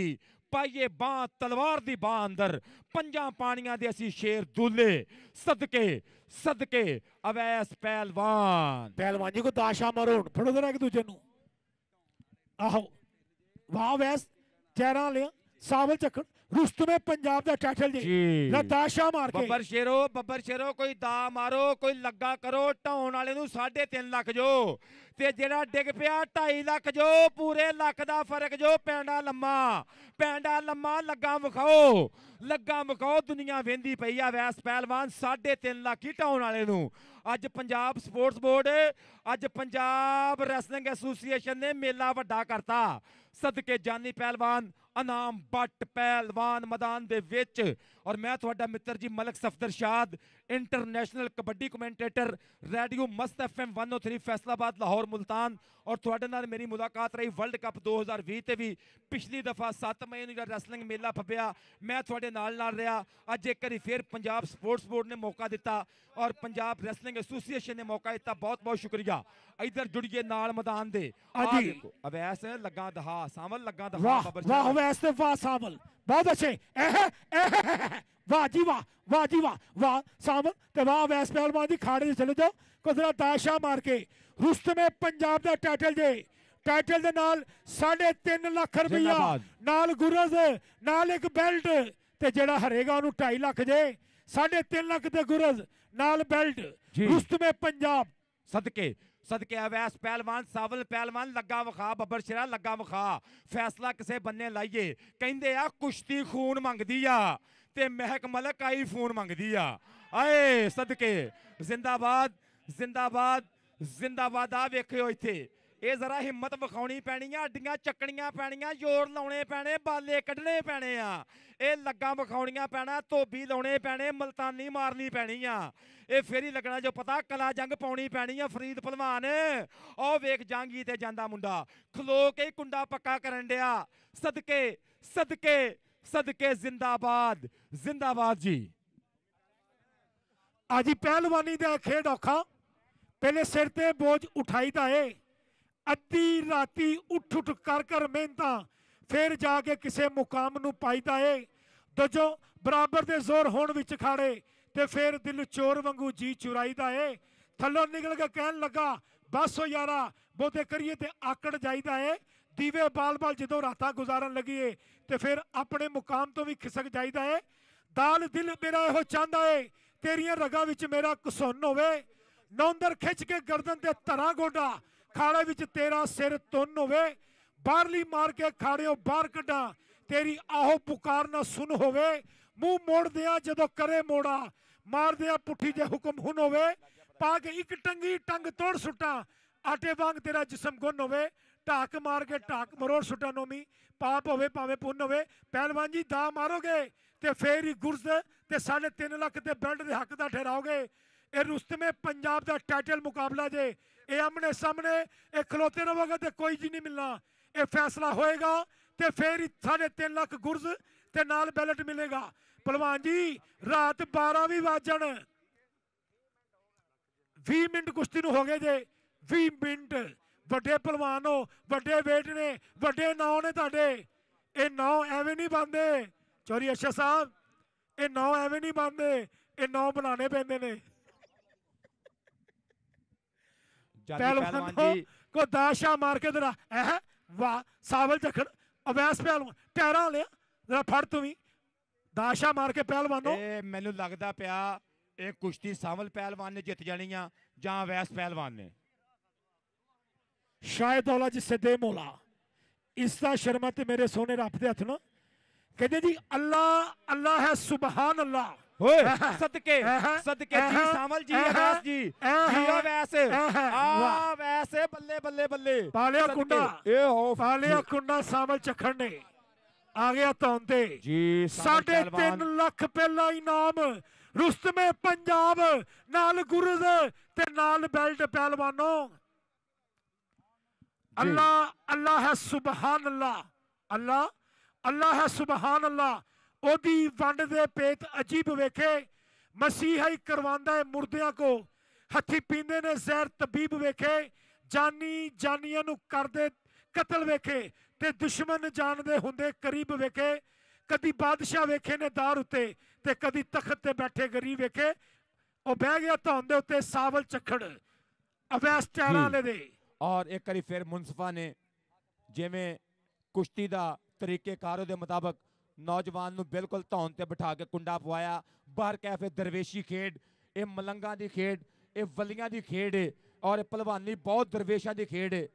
ਪਾਈਏ ਬਾਹ ਤਲਵਾਰ ਦੀ ਬਾਹ ਅੰਦਰ ਪੰਜਾਂ ਪਾਣੀਆਂ ਦੇ ਅਸੀਂ ਸ਼ੇਰ ਦੁੱਲੇ ਸਦਕੇ ਸਦਕੇ ਅਵੈਸ ਪਹਿਲਵਾਨ ਪਹਿਲਵਾਨ ਜੀ ਕੋ ਦਾਸ਼ਾ ਮਾਰੋ ਫੜੋ ਜਰਾ ਕਿ ਦੂਜੇ ਨੂੰ ਆਹੋ ਵਾਹ ਵੈਸ ਚਿਹਰਾ ਲਿਆ ਸਾਵਲ ਚੱਕਣ रुस्तम ਪੰਜਾਬ ਦਾ ਟਾਈਟਲ ਜੀ ਲਤਾਸ਼ਾ ਮਾਰ ਕੇ ਬੱਬਰ ਸ਼ੇਰੋ ਬੱਬਰ ਸ਼ੇਰੋ ਕੋਈ ਦਾ ਮਾਰੋ ਕੋਈ ਲੱਗਾ ਕਰੋ ਢਾਉਣ ਵਾਲੇ ਨੂੰ 3.5 ਲੱਖ ਜੋ ਤੇ ਜਿਹੜਾ ਡਿੱਗ ਪਿਆ 2.5 ਲੱਖ ਜੋ ਪੂਰੇ ਲੱਖ ਦਾ ਫਰਕ ਜੋ ਪੈਂਡਾ ਲੰਮਾ ਪੈਂਡਾ ਲੰਮਾ ਲੱਗਾ ਵਿਖਾਓ ਲੱਗਾ ਵਿਖਾਓ ਦੁਨੀਆ ਵੇਂਦੀ ਪਈ ਆ ਵੈਸ ਪਹਿਲਵਾਨ 3.5 ਲੱਖ ਹੀ ਢਾਉਣ ਵਾਲੇ ਨੂੰ ਅੱਜ ਪੰਜਾਬ ਸਪੋਰਟਸ ਬੋਰਡ ਅੱਜ ਪੰਜਾਬ ਰੈਸਲਿੰਗ ਐਸੋਸੀਏਸ਼ਨ ਨੇ ਮੇਲਾ ਵੱਡਾ ਕਰਤਾ ਸਦਕੇ ਜਾਨੀ ਪਹਿਲਵਾਨ ਅਨਾਮ ਬੱਟ ਪਹਿਲਵਾਨ ਮੈਦਾਨ ਦੇ ਵਿੱਚ ਔਰ ਮੈਂ ਤੁਹਾਡਾ ਮਿੱਤਰ ਜੀ Malik Safdar Shad international kabaddi commentator radio Mast FM 103 Faisalabad Lahore Multan ਔਰ ਤੁਹਾਡੇ ਨਾਲ ਮੇਰੀ ਮੁਲਾਕਾਤ ਰਹੀ ਵਰਲਡ ਕੱਪ 2020 ਤੇ ਵੀ ਪਿਛਲੀ ਦਫਾ 7 ਮਈ ਨੂੰ ਜਿਹੜਾ ਰੈਸਲਿੰਗ ਮੇਲਾ ਫੱਬਿਆ ਮੈਂ ਤੁਹਾਡੇ ਨਾਲ ਨਾਲ ਰਿਹਾ ਅੱਜ ਇੱਕ ਵਾਰੀ ਫੇਰ ਪੰਜਾਬ ਸਪੋਰਟਸ ਬੋਰਡ ਨੇ ਮੌਕਾ ਦਿੱਤਾ ਔਰ ਪੰਜਾਬ ਰੈਸਲਿੰਗ ਐਸੋਸੀਏਸ਼ਨ ਨੇ ਮੌਕਾ ਦਿੱਤਾ ਬਹੁਤ ਬਹੁਤ ਸ਼ੁਕਰੀਆ ਇਧਰ ਜੁੜੀਏ ਨਾਲ ਮੈਦਾਨ ਦੇ ਆ ਦੇਖੋ ਅਵੈਸ ਲੱਗਾ ਦਹਾ ਸਾਵਲ ਲੱਗਾ ਦਹਾ ਬਬਰ ਵਾਹ ਵਾਹ गैस से वाह सावल बहुत ਇਹ ਇਹ ਵਾ ਜੀ ਵਾ ਵਾ ਜੀ ਵਾ ਵਾ वाह ਤੇ ਵਾ ਵੈਸ ਪਹਿਲਵਾਨ ਦੀ ਖਾੜੇ खाड़े ਚਲੇ ਜਾ ਕੁਦਰਤ ਤਾਸ਼ਾ ਮਾਰ ਕੇ ਰੁਸਤਮੇ ਪੰਜਾਬ ਦਾ ਟਾਈਟਲ ਜੇ ਟਾਈਟਲ ਦੇ ਨਾਲ 3.5 ਲੱਖ ਰੁਪਈਆ ਨਾਲ ਗੁਰਜ਼ ਨਾਲ ਇੱਕ ਬੈਲਟ ਤੇ ਜਿਹੜਾ ਹਰੇਗਾ ਉਹਨੂੰ 2.5 ਲੱਖ ਜੇ 3.5 ਲੱਖ ਤੇ ਗੁਰਜ਼ ਨਾਲ ਬੈਲਟ ਰੁਸਤਮੇ ਪੰਜਾਬ ਸਦਕੇ ਸਦਕੇ ਅਵੈਸ ਪਹਿਲਵਾਨ ਸਾਵਲ ਪਹਿਲਵਾਨ ਲੱਗਾ ਵਖਾ ਬੱਬਰ ਸ਼ਰਾ ਲੱਗਾ ਵਖਾ ਫੈਸਲਾ ਕਿਸੇ ਬੰਨੇ ਲਾਈਏ ਕਹਿੰਦੇ ਆ ਕੁਸ਼ਤੀ ਖੂਨ ਮੰਗਦੀ ਆ ਤੇ ਮਹਿਕ ਮਲਕ ਆਈ ਫੋਨ ਮੰਗਦੀ ਆ ਆਏ ਸਦਕੇ ਜ਼ਿੰਦਾਬਾਦ ਜ਼ਿੰਦਾਬਾਦ ਜ਼ਿੰਦਾਬਾਦ ਆ ਵੇਖਿਓ ਇੱਥੇ ਇਹ ਜ਼ਰਾ ਹਿੰਮਤ ਵਿਖਾਉਣੀ ਪੈਣੀ ਆ ਅੱਡੀਆਂ ਚੱਕਣੀਆਂ ਪੈਣੀਆਂ ਜ਼ੋਰ ਲਾਉਣੇ ਪੈਣੇ ਬਾਲੇ ਕੱਢਣੇ ਪੈਣੇ ਆ ਇਹ ਲੱਗਾ ਵਿਖਾਉਣੀਆਂ ਪੈਣਾ ਧੋਬੀ ਲਾਉਣੇ ਪੈਣੇ ਮਲਤਾਨੀ ਮਾਰਨੀ ਪੈਣੀ ਆ ਇਹ ਫੇਰੀ ਲੱਗਣਾ ਜੋ ਪਤਾ ਕਲਾ ਜੰਗ ਪਾਉਣੀ ਪੈਣੀ ਆ ਫਰੀਦ ਪਹਿਲਵਾਨ ਉਹ ਵੇਖ ਜਾਂਗੀ ਤੇ ਜਾਂਦਾ ਮੁੰਡਾ ਖਲੋ ਕੇ ਕੁੰਡਾ ਪੱਕਾ ਕਰਨ ਡਿਆ ਸਦਕੇ ਸਦਕੇ ਸਦਕੇ ਜ਼ਿੰਦਾਬਾਦ ਜ਼ਿੰਦਾਬਾਦ ਜੀ ਆਜੀ ਪਹਿਲਵਾਨੀ ਦਾ ਖੇਡ ਔਖਾ ਪਹਿਲੇ ਸਿਰ ਤੇ ਬੋਝ ਉਠਾਈਦਾ ਏ ਅੱਧੀ ਰਾਤੀ ਉੱਠ ਉੱਠ ਕਰ ਕਰ ਮਿਹਨਤਾਂ ਫਿਰ ਜਾ ਕੇ ਕਿਸੇ ਮੁਕਾਮ ਨੂੰ ਪਾਈਦਾ ਏ ਦਜੋ ਬਰਾਬਰ ਦੇ ਜ਼ੋਰ ਹੋਣ ਵਿੱਚ ਖਾੜੇ ਤੇ ਫਿਰ ਦਿਲ ਚੋਰ ਵਾਂਗੂ ਜੀ ਚੁਰਾਈਦਾ ਏ ਥੱਲੋਂ ਨਿਕਲ ਕੇ ਕਹਿਣ ਲੱਗਾ ਬਸ ਹੋ ਯਾਰਾ ਬੋਤੇ ਕਰੀਏ ਤੇ ਆਕੜ ਜਾਈਦਾ ਏ ਦੀਵੇ ਬਾਲ-ਬਾਲ ਜਦੋਂ ਰਾਤਾਂ ਗੁਜ਼ਾਰਨ ਲੱਗੀਏ ਤੇ ਫਿਰ ਆਪਣੇ ਮੁਕਾਮ ਤੋਂ ਵੀ ਖਿਸਕ ਜਾਈਦਾ ਏ ਦਾਲ ਦਿਲ ਮੇਰਾ ਇਹੋ ਚਾਹੁੰਦਾ ਏ ਤੇਰੀਆਂ ਰਗਾਂ ਵਿੱਚ ਮੇਰਾ ਕਸੁੰਨ ਹੋਵੇ ਨੌਂਦਰ ਖਿੱਚ ਕੇ ਗਰਦਨ ਤੇ ਧਰਾ ਗੋਡਾ ਖਾੜੇ ਵਿੱਚ ਤੇਰਾ ਸਿਰ ਤੁੰਨ ਹੋਵੇ ਬਾਹਰਲੀ ਮਾਰ ਕੇ ਖਾੜਿਓ ਬਾਹਰ ਕੱਢਾਂ ਤੇਰੀ ਆਹੋ ਪੁਕਾਰ ਨਾ ਸੁਣ ਹੋਵੇ ਮੂੰਹ ਮੋੜ ਦਿਆਂ ਜਦੋਂ ਕਰੇ ਮੋੜਾ ਮਾਰ ਦਿਆਂ ਪੁੱਠੀ ਜੇ ਹੁਕਮ ਹੁਨ ਹੋਵੇ ਪਾ ਕੇ ਇੱਕ ਟੰਗੀ ਟੰਗ ਤੋੜ ਸੁਟਾਂ ਆਟੇ ਵਾਂਗ ਤੇਰਾ ਜਿਸਮ ਗੁੰਨ ਹੋਵੇ ਢਾਕ ਮਾਰ ਕੇ ਢਾਕ ਮਰੋੜ ਸੁਟਾ ਨੋਮੀ ਪਾਪ ਹੋਵੇ ਭਾਵੇਂ ਪੁੰਨ ਹੋਵੇ ਪਹਿਲਵਾਨ ਜੀ ਦਾ ਮਾਰੋਗੇ ਤੇ ਫੇਰ ਹੀ ਗੁਰਸ ਤੇ 3 ਲੱਖ ਤੇ ਬੈਲਟ ਦੇ ਹੱਕ ਦਾ ਠਹਿਰਾਓਗੇ ਇਹ ਰੁਸਤਮੇ ਪੰਜਾਬ ਦਾ ਟਾਈਟਲ ਮੁਕਾਬਲਾ ਜੇ ਇਹ ਆਪਣੇ ਸਾਹਮਣੇ ਇਹ ਖਲੋਤੇ ਰਹੋਗੇ ਤੇ ਕੋਈ ਜੀ ਨਹੀਂ ਮਿਲਣਾ ਇਹ ਫੈਸਲਾ ਹੋਏਗਾ ਤੇ ਫੇਰ ਸਾਡੇ 3 ਲੱਖ ਗੁਰਜ਼ ਤੇ ਨਾਲ ਬੈਲਟ ਮਿਲੇਗਾ ਪਹਿਲਵਾਨ ਜੀ ਰਾਤ 12 ਵੀ ਵਾਜਣ 20 ਮਿੰਟ ਕੁਸ਼ਤੀ ਨੂੰ ਹੋ ਗਏ ਜੇ 20 ਮਿੰਟ ਵੱਡੇ ਪਹਿਲਵਾਨ ਹੋ ਵੱਡੇ ਵੇਟ ਨੇ ਵੱਡੇ ਨਾਂ ਨੇ ਤੁਹਾਡੇ ਇਹ ਨਾਂ ਐਵੇਂ ਨਹੀਂ ਬੰਦੇ ਚੌਰੀ ਅਸ਼ਾ ਸਾਹਿਬ ਇਹ ਨਾਂ ਐਵੇਂ ਨਹੀਂ ਬੰਦੇ ਇਹ ਨਾਂ ਬਣਾਉਣੇ ਪੈਂਦੇ ਨੇ ਪਹਿਲਵਾਨ ਜੀ ਕੋ ਦਾਸ਼ਾ ਮਾਰ ਕੇ ਜਰਾ ਐ ਵਾ ਸਾਵਲ जखड़ ਅਵੈਸ ਪਹਿਲਵਾਨ ਟੈਰਾਂ ਲਿਆ ਜਰਾ ਫੜ ਤੂੰ ਵੀ ਦਾਸ਼ਾ ਮਾਰ ਕੇ ਪਹਿਲਵਾਨੋ ਇਹ ਮੈਨੂੰ ਲੱਗਦਾ ਪਿਆ ਇਹ ਕੁਸ਼ਤੀ ਸਾਵਲ ਪਹਿਲਵਾਨ ਨੇ ਜਿੱਤ ਜਾਣੀ ਆ ਜਾਂ ਅਵੈਸ ਪਹਿਲਵਾਨ ਨੇ ਸ਼ਾਇਦ ਔਲਾ ਜੀ ਸਿੱਧੇ ਮੋਲਾ ਇਸ ਸ਼ਰਮਾ ਤੇ ਮੇਰੇ ਸੋਨੇ ਰੱਬ ਦੇ ਹੱਥ ਨਾ ਕਹਿੰਦੇ ਜੀ ਅੱਲਾ ਅੱਲਾ ਹੈ ਸੁਭਾਨ ਅੱਲਾ ਓਏ ਸਦਕੇ ਸਦਕੇ ਜੀ ਸਾਮਲ ਜੀ ਅਗਾਸ ਜੀ ਜੀ ਆ ਵੈਸ ਆ ਵੈਸ ਬੱਲੇ ਬੱਲੇ ਬੱਲੇ ਪਾਲਿਆ ਕੁੰਡਾ ਇਹ ਹੋ ਪਾਲਿਆ ਕੁੰਡਾ ਸਾਮਲ ਚਖਣ ਨੇ ਆ ਗਿਆ ਤੇ ਜੀ ਸਾਡੇ 3 ਲੱਖ ਪਹਿਲਾ ਇਨਾਮ ਰੁਸਤਮੇ ਪੰਜਾਬ ਨਾਲ ਗੁਰਜ਼ ਤੇ ਨਾਲ ਬੈਲਟ ਪਹਿਲਵਾਨੋ ਅੱਲਾ ਅੱਲਾ ਹੈ ਸੁਭਾਨ ਅੱਲਾ ਅੱਲਾ ਅੱਲਾ ਹੈ ਸੁਭਾਨ ਅੱਲਾ ਉਹਦੀ ਵੰਡ ਦੇ ਪੇਤ ਅਜੀਬ ਵੇਖੇ ਹੀ ਕਰਵਾਉਂਦਾ ਹੈ ਮੁਰਦਿਆਂ ਕੋ ਹੱਥੀ ਪੀਂਦੇ ਨੇ ਜ਼ਹਿਰ ਤਬੀਬ ਵੇਖੇ ਜਾਨੀ ਜਾਨੀਆਂ ਨੂੰ ਕਰਦੇ ਕਤਲ ਵੇਖੇ ਤੇ ਦੁਸ਼ਮਣ ਜਾਣਦੇ ਹੁੰਦੇ ਕਰੀਬ ਵੇਖੇ ਕਦੀ ਬਾਦਸ਼ਾਹ ਵੇਖੇ ਨੇ ਦਾਰ ਉੱਤੇ ਤੇ ਕਦੀ ਤਖਤ ਤੇ ਬੈਠੇ ਗਰੀਬ ਵੇਖੇ ਉਹ ਬਹਿ ਗਿਆ ਧੌਣ ਦੇ ਉੱਤੇ ਸਾਵਲ ਚਖੜ ਅਵੈਸ ਟੈਰਾਂ ਵਾਲੇ ਦੇ ਔਰ ਇੱਕ ਵਾਰੀ ਫਿਰ ਮੁਨਸਫਾ ਨੇ ਜਿਵੇਂ ਕੁਸ਼ਤੀ ਦਾ ਤਰੀਕੇ ਕਾਰੋ ਦੇ ਮੁਤਾਬਕ ਨੌਜਵਾਨ ਨੂੰ ਬਿਲਕੁਲ ਧੌਣ ਤੇ ਬਿਠਾ ਕੇ ਕੁੰਡਾ ਪਵਾਇਆ ਬਾਹਰ ਕੈਫੇ ਦਰਵੇਸ਼ੀ ਖੇਡ ਇਹ ਮਲੰਗਾ ਦੀ ਖੇਡ ਇਹ ਵਲੀਆਂ ਦੀ ਖੇਡ ਹੈ ਔਰ ਪਹਿਲਵਾਨੀ ਬਹੁਤ ਦਰਵੇਸ਼ਾਂ ਦੀ ਖੇਡ ਹੈ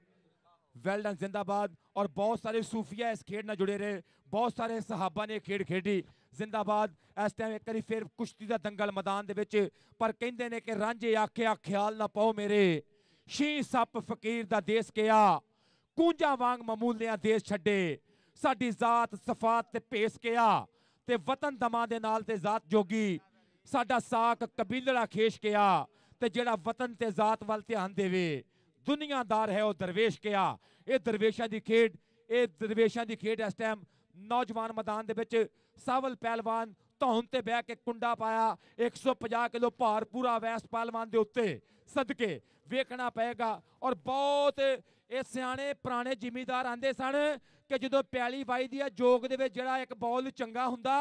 ਵੈਲ ਡਨ ਜ਼ਿੰਦਾਬਾਦ ਔਰ ਬਹੁਤ ਸਾਰੇ ਸੂਫੀਆ ਇਸ ਖੇਡ ਨਾਲ ਜੁੜੇ ਰਹੇ ਬਹੁਤ ਸਾਰੇ ਸਹਾਬਾ ਨੇ ਖੇਡ ਖੇਡੀ ਜ਼ਿੰਦਾਬਾਦ ਇਸ ਟਾਈਮ ਇੱਕ ਵਾਰੀ ਫਿਰ ਕੁਸ਼ਤੀ ਦਾ ਦੰਗਲ ਮੈਦਾਨ ਦੇ ਵਿੱਚ ਪਰ ਕਹਿੰਦੇ ਨੇ ਕਿ ਰਾਂਝੇ ਆਖਿਆ ਖਿਆਲ ਨਾ ਪਾਓ ਮੇਰੇ ਸ਼ੀ ਸੱਪ ਫਕੀਰ ਦਾ ਦੇਸ ਕਿਆ ਕੂੰਜਾਂ ਵਾਂਗ ਮਮੂਲਿਆਂ ਦੇਸ ਛੱਡੇ ਸਾਡੀ ਜ਼ਾਤ ਸਫਾਤ ਤੇ ਪੇਸ ਗਿਆ ਤੇ ਵਤਨ ਦਮਾਂ ਦੇ ਨਾਲ ਤੇ ਜ਼ਾਤ ਜੋਗੀ ਸਾਡਾ ਸਾਖ ਕਬੀਲੜਾ ਖੇਸ਼ ਗਿਆ ਤੇ ਜਿਹੜਾ ਵਤਨ ਤੇ ਜ਼ਾਤ ਵੱਲ ਧਿਆਨ ਦੇਵੇ ਦੁਨੀਆਦਾਰ ਹੈ ਉਹ ਦਰਵੇਸ਼ ਗਿਆ ਇਹ ਦਰਵੇਸ਼ਾਂ ਦੀ ਖੇਡ ਇਹ ਦਰਵੇਸ਼ਾਂ ਦੀ ਖੇਡ ਇਸ ਟਾਈਮ ਨੌਜਵਾਨ ਮੈਦਾਨ ਦੇ ਵਿੱਚ ਸਾਵਲ ਪਹਿਲਵਾਨ ਧੌਣ ਤੇ ਬਹਿ ਕੇ ਕੁੰਡਾ ਪਾਇਆ 150 ਕਿਲੋ ਭਾਰ ਪੂਰਾ ਵੈਸ ਪਹਿਲਵਾਨ ਦੇ ਉੱਤੇ ਸਦਕੇ ਵੇਖਣਾ ਪਏਗਾ ਔਰ ਬਹੁਤ ਇਹ ਸਿਆਣੇ ਪੁਰਾਣੇ ਜ਼ਿਮੀਦਾਰ ਆਂਦੇ ਸਨ ਕਿ ਜਦੋਂ ਪੈਲੀ ਵਾਈਦੀ ਆ ਜੋਗ ਦੇ ਵਿੱਚ ਜਿਹੜਾ ਇੱਕ ਬਾਲ ਚੰਗਾ ਹੁੰਦਾ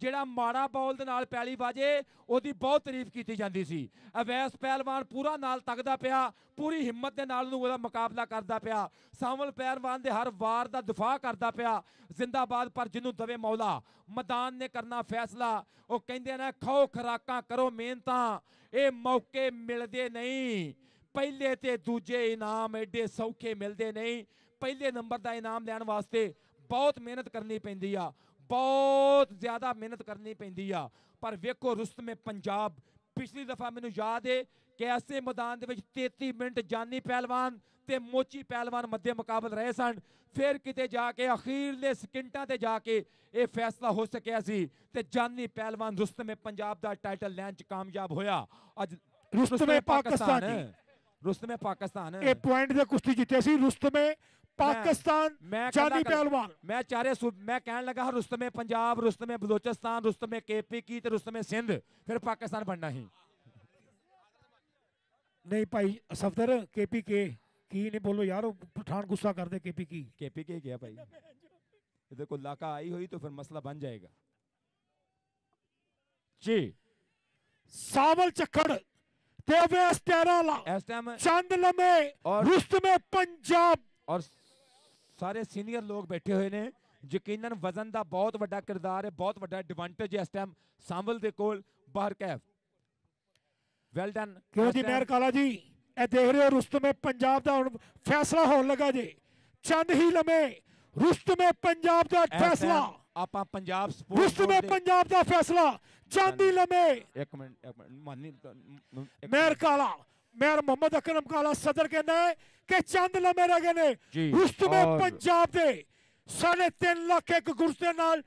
ਜਿਹੜਾ ਮਾੜਾ ਬਾਲ ਦੇ ਨਾਲ ਪੈਲੀ ਵਾਜੇ ਉਹਦੀ ਬਹੁਤ ਤਾਰੀਫ ਕੀਤੀ ਜਾਂਦੀ ਸੀ ਅਵੈਸ ਪਹਿਲਵਾਨ ਪੂਰਾ ਨਾਲ ਤੱਕਦਾ ਪਿਆ ਪੂਰੀ ਹਿੰਮਤ ਦੇ ਨਾਲ ਉਹਨੂੰ ਉਹਦਾ ਮੁਕਾਬਲਾ ਕਰਦਾ ਪਿਆ ਸਾਵਲ ਪਹਿਲਵਾਨ ਦੇ ਹਰ ਵਾਰ ਦਾ ਦਿਫਾ ਕਰਦਾ ਪਿਆ ਜ਼ਿੰਦਾਬਾਦ ਪਰ ਜਿੰਨੂੰ ਦਵੇ ਮੌਲਾ ਮੈਦਾਨ ਨੇ ਕਰਨਾ ਫੈਸਲਾ ਉਹ ਕਹਿੰਦੇ ਨੇ ਖਾਓ ਖਰਾਕਾਂ ਕਰੋ ਮਿਹਨਤਾਂ ਇਹ ਮੌਕੇ ਮਿਲਦੇ ਨਹੀਂ ਪਹਿਲੇ ਤੇ ਦੂਜੇ ਇਨਾਮ ਐਡੇ ਸੌਖੇ ਮਿਲਦੇ ਨਹੀਂ ਪਹਿਲੇ ਨੰਬਰ ਦਾ ਇਨਾਮ ਲੈਣ ਵਾਸਤੇ ਬਹੁਤ ਮਿਹਨਤ ਕਰਨੀ ਪੈਂਦੀ ਆ ਬਹੁਤ ਜ਼ਿਆਦਾ ਮਿਹਨਤ ਕਰਨੀ ਪੈਂਦੀ ਆ ਪਰ ਵੇਖੋ ਰੁਸਤਮੇ ਪੰਜਾਬ ਪਿਛਲੀ ਦਫਾ ਮੈਨੂੰ ਯਾਦ ਏ ਕਿ ਐਸੇ ਮੈਦਾਨ ਦੇ ਵਿੱਚ 33 ਮਿੰਟ ਜਾਨੀ ਪਹਿਲਵਾਨ ਤੇ ਮੋਚੀ ਪਹਿਲਵਾਨ ਮੱਦੇ ਮੁਕਾਬਲ ਰਹੇ ਸਨ ਫਿਰ ਕਿਤੇ ਜਾ ਕੇ ਅਖੀਰਲੇ ਸਕਿੰਟਾਂ ਤੇ ਜਾ ਕੇ ਇਹ ਫੈਸਲਾ ਹੋ ਸਕਿਆ ਸੀ ਤੇ ਜਾਨੀ ਪਹਿਲਵਾਨ ਰੁਸਤਮੇ ਪੰਜਾਬ ਦਾ ਟਾਈਟਲ ਲੈਣ ਚ ਕਾਮਯਾਬ ਹੋਇਆ ਅੱਜ ਰੁਸਤਮੇ ਪਾਕਿਸਤਾਨ ਰੁਸਤਮੇ ਪਾਕਿਸਤਾਨ ਇਹ ਪੁਆਇੰਟ ਦੇ ਕੁਸ਼ਤੀ ਜਿੱਤੇ ਸੀ ਰੁਸਤਮੇ पाकिस्तान मैं पहलवान मैं चारे मैं कह लगा रुस्तमे पंजाब रुस्तमे बलोचिस्तान रुस्तमे पी की तो रुस्तमे सिंध फिर पाकिस्तान बनना ही नहीं भाई सफदर के पी के की नहीं बोलो यार पठान गुस्सा कर दे के पी की के पी के गया भाई इधर को लाका आई हुई तो फिर मसला बन जाएगा जी सावल चक्कर देवेश चंद लम्हे और में पंजाब और ਸਾਰੇ ਸੀਨੀਅਰ ਲੋਕ ਬੈਠੇ ਹੋਏ ਨੇ ਯਕੀਨਨ ਵਜ਼ਨ ਦਾ ਬਹੁਤ ਵੱਡਾ ਕਿਰਦਾਰ ਹੈ ਬਹੁਤ ਵੱਡਾ ਐਡਵਾਂਟੇਜ ਹੈ ਇਸ ਟਾਈਮ ਸੰਭਲ ਦੇ ਕੋਲ ਬਾਹਰ ਕੈਫ ਵੈਲ ਡਨ ਕਿਉਂ ਜੀ ਮੇਰ ਕਾਲਾ ਜੀ ਇਹ ਦੇਖ ਰਹੇ ਹੋ ਰੁਸਤਮੇ ਪੰਜਾਬ ਦਾ ਹੁਣ ਫੈਸਲਾ ਹੋਣ ਲੱਗਾ ਜੀ ਚੰਦ ਹੀ ਲਮੇ ਰੁਸਤਮੇ ਪੰਜਾਬ ਦਾ ਫੈਸਲਾ ਆਪਾਂ ਪੰਜਾਬ ਸਪੋਰਟ ਰੁਸਤਮੇ ਪੰਜਾਬ ਦਾ ਫੈਸਲਾ ਚੰਦ ਹੀ ਲਮੇ ਇੱਕ ਮਿੰਟ ਇੱਕ ਮਿੰਟ ਕਾਲਾ ਮੈਰ ਮੁਹੰਮਦ ਅਕਰਮ ਕਾਲਾ ਸਦਰ ਕਹਿੰਦਾ ਹੈ ਕਿ ਚੰਦ ਲੰਮੇ ਰਹਿ ਗਏ ਨੇ ਉਸਤਮੇ ਪੰਜਾਬ ਦੇ 3.5 ਲੱਖ ਇੱਕ ਗੁਰਸ ਨਾਲ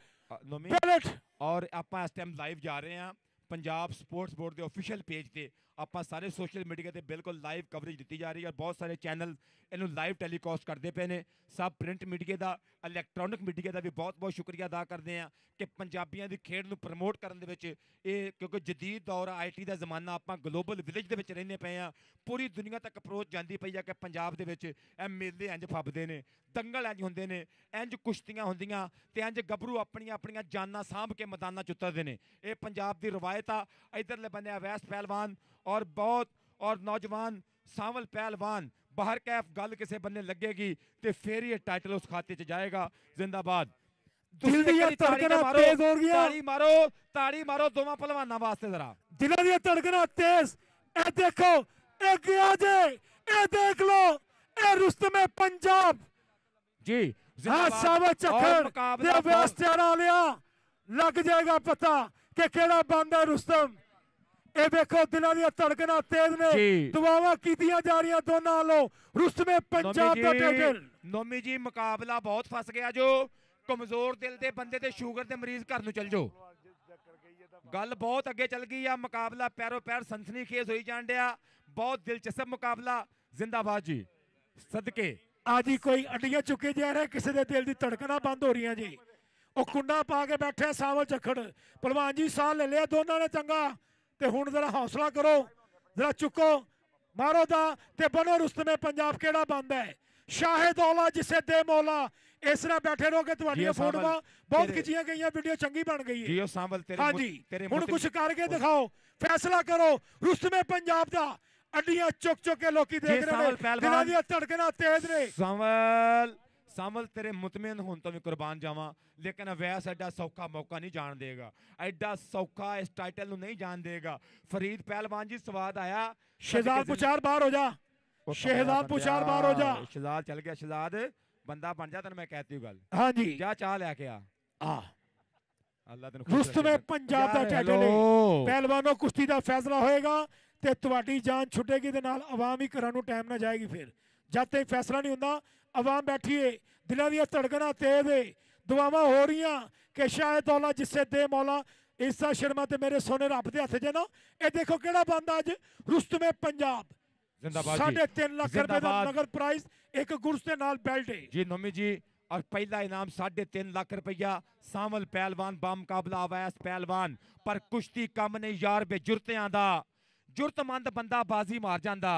ਬੈਲਟ ਔਰ ਆਪਾਂ ਇਸ ਟਾਈਮ ਲਾਈਵ ਜਾ ਰਹੇ ਹਾਂ ਪੰਜਾਬ ਸਪੋਰਟਸ ਬੋਰਡ ਦੇ ਅਫੀਸ਼ੀਅਲ ਪੇਜ ਤੇ ਆਪਾਂ ਸਾਰੇ ਸੋਸ਼ਲ ਮੀਡੀਆ ਤੇ ਬਿਲਕੁਲ ਲਾਈਵ ਕਵਰੇਜ ਦਿੱਤੀ ਜਾ ਰਹੀ ਹੈ ਬਹੁਤ ਸਾਰੇ ਚੈਨਲ ਇਹਨੂੰ ਲਾਈਵ ਟੈਲੀਕਾਸਟ ਕਰਦੇ ਪਏ ਨੇ ਸਭ ਪ੍ਰਿੰਟ ਮੀਡੀਆ ਦਾ ਇਲੈਕਟ੍ਰੋਨਿਕ ਮੀਡੀਆ ਦਾ ਵੀ ਬਹੁਤ-ਬਹੁਤ ਸ਼ੁਕਰੀਆ ਅਦਾ ਕਰਦੇ ਆ ਕਿ ਪੰਜਾਬੀਆਂ ਦੀ ਖੇਡ ਨੂੰ ਪ੍ਰਮੋਟ ਕਰਨ ਦੇ ਵਿੱਚ ਇਹ ਕਿਉਂਕਿ ਜਦੀਦ ਦੌਰ ਆ ਆਈਟੀ ਦਾ ਜ਼ਮਾਨਾ ਆਪਾਂ ਗਲੋਬਲ ਵਿਲੇਜ ਦੇ ਵਿੱਚ ਰਹਿੰਦੇ ਪਏ ਆ ਪੂਰੀ ਦੁਨੀਆ ਤੱਕ ਅਪਰੋਚ ਜਾਂਦੀ ਪਈ ਆ ਕਿ ਪੰਜਾਬ ਦੇ ਵਿੱਚ ਇਹ ਮੇਲੇ ਇੰਜ ਫੱਬਦੇ ਨੇ ਦੰਗਲ ਇੰਜ ਹੁੰਦੇ ਨੇ ਇੰਜ ਕੁਸ਼ਤੀਆਂ ਹੁੰਦੀਆਂ ਤੇ ਇੰਜ ਗੱਭਰੂ ਆਪਣੀਆਂ ਆਪਣੀਆਂ ਜਾਨਾਂ ਸਾਂਭ ਕੇ ਮੈਦਾਨਾਂ ਚ ਉਤਰਦੇ ਨੇ ਇਹ ਪੰਜਾਬ ਦੀ ਰਵਾਇਤ ਆ ਇਧਰਲੇ ਬੰਨੇ ਵੈਸ ਪਹਿਲਵਾਨ ਔਰ ਬਹੁਤ ਔਰ ਨੌਜਵਾਨ ਸਾਵਲ ਪਹਿਲਵਾਨ ਬਾਹਰ ਕੈਫ ਗੱਲ ਕਿਸੇ ਬੰਨੇ ਲੱਗੇਗੀ ਤੇ ਫੇਰ ਇਹ ਟਾਈਟਲ ਉਸ ਖਾਤੇ 'ਚ ਜਾਏਗਾ ਜ਼ਿੰਦਾਬਾਦ ਦਿਲ ਦੀਆਂ ਧੜਕਣਾਂ ਤੇਜ਼ ਹੋ ਗਈਆਂ ਤਾੜੀ ਮਾਰੋ ਤਾੜੀ ਮਾਰੋ ਦੋਵਾਂ ਪਹਿਲਵਾਨਾਂ ਵਾਸਤੇ ਜ਼ਰਾ ਦਿਲਾਂ ਦੀਆਂ ਧੜਕਣਾਂ ਤੇਜ਼ ਇਹ ਦੇਖੋ ਇਹ ਗਿਆ ਜੇ ਇਹ ਦੇਖ ਲਓ ਇਹ ਰੁਸਤਮੇ ਪੰਜਾਬ ਜੀ ਜ਼ਿੰਦਾਬਾਦ ਸਾਵਾ ਚੱਕਰ ਦੇ ਵਾਸਤੇ ਆ ਲਿਆ ਲੱਗ ਜਾਏਗਾ ਪਤਾ ਕਿ ਕਿਹੜਾ ਬੰਦਾ ਰੁਸਤਮ ਇਹ ਵੇਖੋ ਦਿਲਾਂ ਦੀਆਂ ਧੜਕਣਾਂ ਤੇਜ਼ ਨੇ ਦੁਆਵਾਂ ਕੀਤੀਆਂ ਜਾ ਰਹੀਆਂ ਦੋਨਾਂ ਵੱਲੋਂ ਰੁਸਮੇ ਪੰਜਾਬ ਦਾ ਟੇਬਲ ਨੋਮੀ ਜੀ ਮੁਕਾਬਲਾ ਬਹੁਤ ਫਸ ਗਿਆ ਜੋ ਕਮਜ਼ੋਰ ਦਿਲ ਦੇ ਬੰਦੇ ਤੇ ਸ਼ੂਗਰ ਦੇ ਮਰੀਜ਼ ਘਰ ਨੂੰ ਚਲ ਜਾਓ ਗੱਲ ਬਹੁਤ ਅੱਗੇ ਚੱਲ ਗਈ ਆ ਮੁਕਾਬਲਾ ਪੈਰੋ ਪੈਰ ਸੰਸਨੀ ਖੇਸ ਹੋਈ ਜਾਣ ਡਿਆ ਬਹੁਤ ਦਿਲਚਸਪ ਮੁਕਾਬਲਾ ਜ਼ਿੰਦਾਬਾਦ ਜੀ ਸਦਕੇ ਆਜੀ ਕੋਈ ਅੱਡੀਆਂ ਚੁੱਕੇ ਜਾ ਰਿਹਾ ਕਿਸੇ ਦੇ ਦਿਲ ਦੀ ਧੜਕਣਾ ਬੰਦ ਹੋ ਰਹੀਆਂ ਜੀ ਉਹ ਕੁੰਡਾ ਪਾ ਕੇ ਬੈਠੇ ਸਾਵਲ ਚੱਖੜ ਪਹਿਲਵਾਨ ਜੀ ਸਾਹ ਲੈ ਲਿਆ ਦੋਨਾਂ ਨੇ ਚੰਗਾ ਤੇ ਹੁਣ ਜ਼ਰਾ ਹੌਸਲਾ ਕਰੋ ਜ਼ਰਾ ਚੁੱਕੋ ਮਾਰੋ ਦਾ ਤੇ ਬਨੋ ਰੁਸਤਮੇ ਪੰਜਾਬ ਕਿਹੜਾ ਬੰਦਾ ਹੈ ਸ਼ਾਹਿਦ ਔਲਾ ਜਿਸੇ ਦੇ ਮੌਲਾ ਇਸ ਤਰ੍ਹਾਂ ਬੈਠੇ ਰਹੋਗੇ ਤੁਹਾਡੀਆਂ ਫੋਟੋਆਂ ਬਹੁਤ ਖਿੱਚੀਆਂ ਗਈਆਂ ਵੀਡੀਓ ਚੰਗੀ ਬਣ ਗਈ ਹੈ ਜੀ ਸਾਂਵਲ ਤੇਰੇ ਹਾਂਜੀ ਹੁਣ ਕੁਝ ਕਰਕੇ ਦਿਖਾਓ ਫੈਸਲਾ ਕਰੋ ਰੁਸਤਮੇ ਪੰਜਾਬ ਦਾ ਅੱਡੀਆਂ ਚੁੱਕ ਚੁੱਕ ਕੇ ਲੋਕੀ ਦੇਖ ਰਹੇ ਨੇ ਦਿਲਾਂ ਦੀਆਂ ਧੜਕਣਾ ਤੇਜ਼ ਨੇ ਸਾਂਵਲ ਸਾਮਲ ਤੇਰੇ ਮੁਤਮਨ ਹੋਣ ਤੋਂ ਵੀ ਕੁਰਬਾਨ ਜਾਵਾਂ ਲੇਕਿਨ ਅਵੈਸ ਐਡਾ ਸੌਖਾ ਮੌਕਾ ਨਹੀਂ ਜਾਣ ਦੇਗਾ ਐਡਾ ਸੌਖਾ ਇਸ ਟਾਈਟਲ ਨੂੰ ਨਹੀਂ ਜਾਣ ਦੇਗਾ ਫਰੀਦ ਪਹਿਲਵਾਨ ਜੀ ਸਵਾਦ ਆਇਆ ਸ਼ਹਿਜ਼ਾਦ ਪੁਚਾਰ ਬਾਹਰ ਹੋ ਜਾ ਸ਼ਹਿਜ਼ਾਦ ਪੁਚਾਰ ਬਾਹਰ ਹੋ ਜਾ ਸ਼ਹਿਜ਼ਾਦ ਚੱਲ ਗਿਆ ਸ਼ਹਿਜ਼ਾਦ ਬੰਦਾ ਬਣ ਜਾ ਤਨ ਮੈਂ ਕਹਿਤੀ ਗੱਲ ਹਾਂਜੀ ਜਾ ਚਾਹ ਲੈ ਕੇ ਆ ਆ ਅੱਲਾ ਤੈਨੂੰ ਰੁਸਤਮੇ ਪੰਜਾਬ ਦਾ ਟਾਈਟਲ ਪਹਿਲਵਾਨੋ ਕੁਸ਼ਤੀ ਦਾ ਫੈਸਲਾ ਹੋਏਗਾ ਤੇ ਤੁਹਾਡੀ ਜਾਨ ਛੁੱਟੇਗੀ ਦੇ ਨਾਲ ਆਵਾਮ ਹੀ ਘਰਾਂ ਨੂੰ ਟਾਈਮ ਨਾ ਜਾਏਗੀ ਫਿਰ ਜਦ ਤੱਕ ਫੈਸਲਾ ਨਹੀਂ ਹੁੰਦਾ ਆਵਾਮ ਬੈਠੀਏ ਦਿਲਾਂ ਦੀਆਂ ਧੜਕਣਾਂ ਤੇਜ਼ ਏ ਦੁਆਵਾਂ ਹੋ ਰਹੀਆਂ ਕਿ ਸ਼ਾਇਦ ਔਲਾ ਜਿਸੇ ਦੇ ਮੌਲਾ ਇਸਾ ਸ਼ਰਮਾ ਤੇ ਮੇਰੇ ਸੋਨੇ ਰੱਬ ਦੇ ਹੱਥ ਜੇ ਨਾ ਇਹ ਦੇਖੋ ਕਿਹੜਾ ਬੰਦਾ ਅੱਜ ਰੁਸਤਮੇ ਪੰਜਾਬ ਜ਼ਿੰਦਾਬਾਦ ਜੀ 3.5 ਲੱਖ ਰੁਪਏ ਦਾ ਨਗਰ ਪ੍ਰਾਈਜ਼ ਇੱਕ ਗੁਰਸ ਦੇ ਨਾਲ ਬੈਲਟ ਏ ਜੀ ਨੋਮੀ ਜੀ और ਪਹਿਲਾ ਇਨਾਮ 3.5 ਲੱਖ लाख रुपया ਪਹਿਲਵਾਨ पहलवान बामकाबला ਆਵਾਸ ਪਹਿਲਵਾਨ ਪਰ ਕੁਸ਼ਤੀ ਕੰਮ ਨਹੀਂ ਯਾਰ ਬੇਜੁਰਤਿਆਂ ਦਾ ਜੁਰਤਮੰਦ ਬੰਦਾ ਬਾਜ਼ੀ ਮਾਰ ਜਾਂਦਾ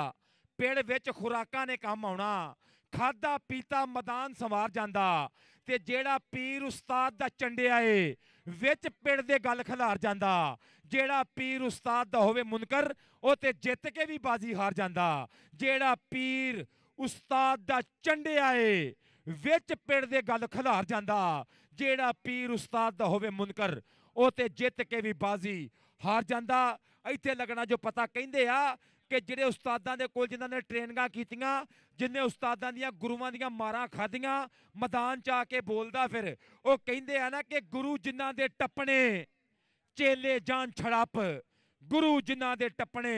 ਪਿੜ ਵਿੱਚ ਖੁਰਾਕਾਂ ਨੇ ਕੰਮ ਆਉਣਾ ਖਾਦਾ ਪੀਤਾ ਮੈਦਾਨ ਸੰਵਾਰ ਜਾਂਦਾ ਤੇ ਜਿਹੜਾ ਪੀਰ ਉਸਤਾਦ ਦਾ ਚੰਡਿਆ ਏ ਵਿੱਚ ਪਿੜ ਦੇ ਗੱਲ ਖਿਲਾਰ ਜਾਂਦਾ ਜਿਹੜਾ ਪੀਰ ਉਸਤਾਦ ਦਾ ਹੋਵੇ ਮੁਨਕਰ ਉਹ ਤੇ ਜਿੱਤ ਕੇ ਵੀ ਬਾਜ਼ੀ ਹਾਰ ਜਾਂਦਾ ਜਿਹੜਾ ਪੀਰ ਉਸਤਾਦ ਦਾ ਚੰਡਿਆ ਏ ਵਿੱਚ ਪਿੜ ਦੇ ਗੱਲ ਖਿਲਾਰ ਜਾਂਦਾ ਜਿਹੜਾ ਪੀਰ ਉਸਤਾਦ ਦਾ ਹੋਵੇ ਮੁਨਕਰ ਉਹ ਤੇ ਜਿੱਤ ਕੇ ਵੀ ਬਾਜ਼ੀ ਹਾਰ ਜਾਂਦਾ ਇੱਥੇ ਲੱਗਣਾ ਜੋ ਪਤਾ ਕਹਿੰਦੇ ਆ ਕਿ ਜਿਹੜੇ ਉਸਤਾਦਾਂ ਦੇ ਕੋਲ ਜਿਨ੍ਹਾਂ ਨੇ ਟ੍ਰੇਨਿੰਗਾਂ ਕੀਤੀਆਂ ਜਿੰਨੇ ਉਸਤਾਦਾਂ ਦੀਆਂ ਗੁਰੂਆਂ ਦੀਆਂ ਮਾਰਾਂ ਖਾਧੀਆਂ ਮੈਦਾਨ 'ਚ ਆ ਕੇ ਬੋਲਦਾ ਫਿਰ ਉਹ ਕਹਿੰਦੇ ਆ ਨਾ ਕਿ ਗੁਰੂ ਜਿਨ੍ਹਾਂ ਦੇ ਟੱਪਣੇ ਚੇਲੇ ਜਾਨ ਛੜਾਪ ਗੁਰੂ ਜਿਨ੍ਹਾਂ ਦੇ ਟੱਪਣੇ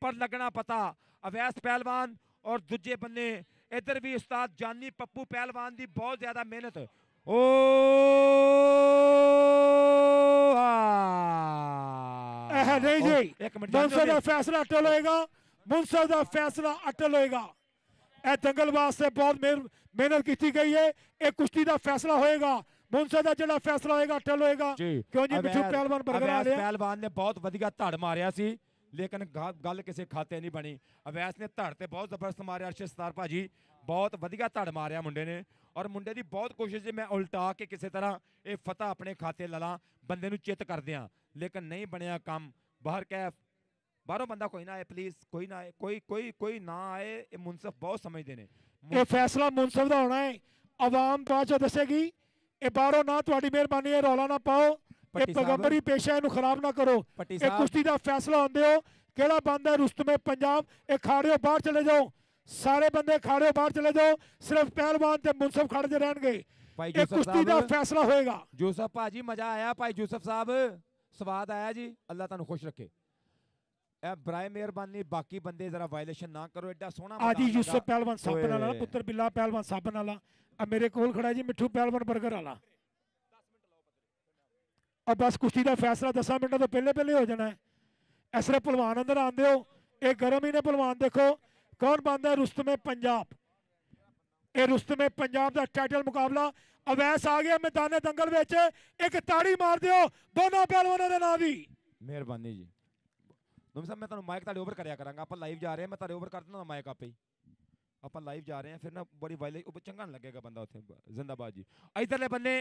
ਪਰ ਲੱਗਣਾ ਪਤਾ ਅਵੈਸ ਪਹਿਲਵਾਨ ਔਰ ਦੂਜੇ ਬੰਨੇ ਇਧਰ ਵੀ ਉਸਤਾਦ ਜਾਨੀ ਪੱਪੂ ਪਹਿਲਵਾਨ ਦੀ ਬਹੁਤ ਜ਼ਿਆਦਾ ਮਿਹਨਤ ਓ ਆ ਇਹ ਨਹੀਂ ਜੀ ਮੁਨਸਾ ਦਾ ਫੈਸਲਾ ਅਟਲ ਹੋਏਗਾ ਮੁਨਸਾ ਦਾ ਫੈਸਲਾ ਅਟਲ ਹੋਏਗਾ ਇਹ ਦੰਗਲ ਵਾਸਤੇ ਬਹੁਤ ਮਿਹਨਤ ਕੀਤੀ ਗਈ ਹੈ ਇਹ ਕੁਸ਼ਤੀ ਦਾ ਫੈਸਲਾ ਹੋਏਗਾ ਮੁਨਸਾ ਦਾ ਜਿਹੜਾ ਫੈਸਲਾ ਹੋਏਗਾ ਅਟਲ ਹੋਏਗਾ ਕਿਉਂ ਜੀ ਬਿੱਛੂ ਪਹਿਲਵਾਨ ਬਰਗਰਾਰ ਹੈ ਪਹਿਲਵਾਨ ਨੇ ਬਹੁਤ ਵਧੀਆ ਧੜ ਮਾਰਿਆ ਸੀ ਲੇਕਿਨ ਗੱਲ ਕਿਸੇ ਖਾਤੇ ਨਹੀਂ ਬਣੀ ਅਵੈਸ ਨੇ ਧੜ ਤੇ ਬਹੁਤ ਜ਼ਬਰਦਸਤ ਮਾਰਿਆ ਅਰਸ਼ਦ ਸਤਾਰ ਭਾਜੀ ਬਹੁਤ ਵਧੀਆ ਧੜ ਮਾਰਿਆ ਮੁੰਡੇ ਨੇ ਔਰ ਮੁੰਡੇ ਦੀ ਬਹੁਤ ਕੋਸ਼ਿਸ਼ ਜੇ ਮੈਂ ਉਲਟਾ ਕੇ ਕਿਸੇ ਤਰ੍ਹਾਂ ਇਹ ਫਤਾ ਆਪਣੇ ਖਾਤੇ ਲਾਂ ਬੰਦੇ ਨੂੰ ਚਿਤ ਕਰਦਿਆਂ ਲੇਕਿਨ ਨਹੀਂ ਬਣਿਆ ਕੰਮ ਬਾਹਰ ਕੈਫ ਬਾਹਰੋਂ ਬੰਦਾ ਕੋਈ ਨਾ ਆਏ ਪਲੀਜ਼ ਕੋਈ ਨਾ ਆਏ ਕੋਈ ਕੋਈ ਕੋਈ ਨਾ ਆਏ ਇਹ ਮੁਨਸਫ ਬਹੁਤ ਸਮਝਦੇ ਨੇ ਇਹ ਫੈਸਲਾ ਮੁਨਸਫ ਦਾ ਹੋਣਾ ਹੈ ਆਵਾਮ ਬਾਅਦ ਦੱਸੇਗੀ ਇਹ ਬਾਹਰੋਂ ਨਾ ਤੁਹਾਡੀ ਮਿਹਰਬਾਨੀ ਹੈ ਰੌਲਾ ਨਾ ਪਾਓ ਇਹ ਪਗੰਬਰੀ ਪੇਸ਼ਾ ਇਹਨੂੰ ਖਰਾਬ ਨਾ ਕਰੋ ਇਹ ਕੁਸ਼ਤੀ ਦਾ ਫੈਸਲਾ ਹੁੰਦੇ ਹੋ ਕਿਹੜਾ ਬੰਦਾ ਰੁਸਤਮੇ ਪੰਜਾਬ ਇਹ ਖਾੜਿਓ ਬਾਹਰ ਚਲੇ ਜਾਓ ਸਾਰੇ ਬੰਦੇ ਖਾੜੇ ਬਾਹਰ ਚਲੇ ਜਾਓ ਸਿਰਫ ਪਹਿਲਵਾਨ ਤੇ ਮੁਨਸਫ ਖੜੇ ਜੇ ਰਹਿਣਗੇ ਭਾਈ ਸਾਹਿਬ ਕੁਸ਼ਤੀ ਦਾ ਫੈਸਲਾ ਹੋਏਗਾ ਜੋਸਫ ਭਾਜੀ ਮਜ਼ਾ ਆਇਆ ਭਾਈ ਜੋਸਫ ਸਾਹਿਬ ਸਵਾਦ ਆਇਆ ਜੀ ਅੱਲਾ ਤੁਹਾਨੂੰ ਖੁਸ਼ ਰੱਖੇ ਇਹ ਬਰਾਏ ਮਿਹਰਬਾਨੀ ਬਾਕੀ ਬੰਦੇ ਜ਼ਰਾ ਵਾਇਲੇਸ਼ਨ ਨਾ ਕਰੋ ਐਡਾ ਸੋਹਣਾ ਆਜੀ ਯੂਸਫ ਪਹਿਲਵਾਨ ਨਾਲ ਆ ਪੁੱਤਰ ਬਿੱਲਾ ਪਹਿਲਵਾਨ ਸਾਹਿਬ ਨਾਲ ਆ ਮੇਰੇ ਕੋਲ ਖੜਾ ਜੀ ਮਿੱਠੂ ਪਹਿਲਵਾਨ ਬਰਗਰ ਵਾਲਾ ਆ ਬਸ ਕੁਸ਼ਤੀ ਦਾ ਫੈਸਲਾ 10 ਮਿੰਟਾਂ ਤੋਂ ਪਹਿਲੇ ਪਹਿਲੇ ਹੋ ਜਾਣਾ ਹੈ ਐਸਰੇ ਪਹਿਲਵਾਨ ਅੰਦਰ ਆਂਦੇ ਹੋ ਇਹ ਗਰਮ ਹੀ ਨੇ ਪਹਿਲਵਾਨ ਦੇਖੋ ਕੌਣ ਬਣਦਾ ਰੁਸਤਮੇ ਪੰਜਾਬ ਇਹ ਰੁਸਤਮੇ ਪੰਜਾਬ ਦਾ ਟਾਈਟਲ ਮੁਕਾਬਲਾ ਅਵੈਸ ਆ ਗਿਆ ਮੈਦਾਨੇ ਦੰਗਲ ਵਿੱਚ ਇੱਕ ਤਾੜੀ ਮਾਰ ਦਿਓ ਦੋਨੋਂ ਪਹਿਲਵਾਨਾਂ ਦੇ ਨਾਂ ਵੀ ਮਿਹਰਬਾਨੀ ਜੀ ਨਮੀ ਸਾਹਿਬ ਮੈਂ ਤੁਹਾਨੂੰ ਮਾਈਕ ਤੁਹਾਡੇ ਓਵਰ ਕਰਿਆ ਕਰਾਂਗਾ ਆਪਾਂ ਲਾਈਵ ਜਾ ਰਹੇ ਹਾਂ ਮੈਂ ਤੁਹਾਡੇ ਓਵਰ ਕਰ ਦਿੰਦਾ ਮਾਈਕ ਆਪੇ ਹੀ ਆਪਾਂ ਲਾਈਵ ਜਾ ਰਹੇ ਹਾਂ ਫਿਰ ਨਾ ਬੜੀ ਵਾਇਲੇ ਉਹ ਚੰਗਾ ਨਹੀਂ ਲੱਗੇਗਾ ਬੰਦਾ ਉੱਥੇ ਜ਼ਿੰਦਾਬਾਦ ਜੀ ਇਧਰਲੇ ਬੰਨੇ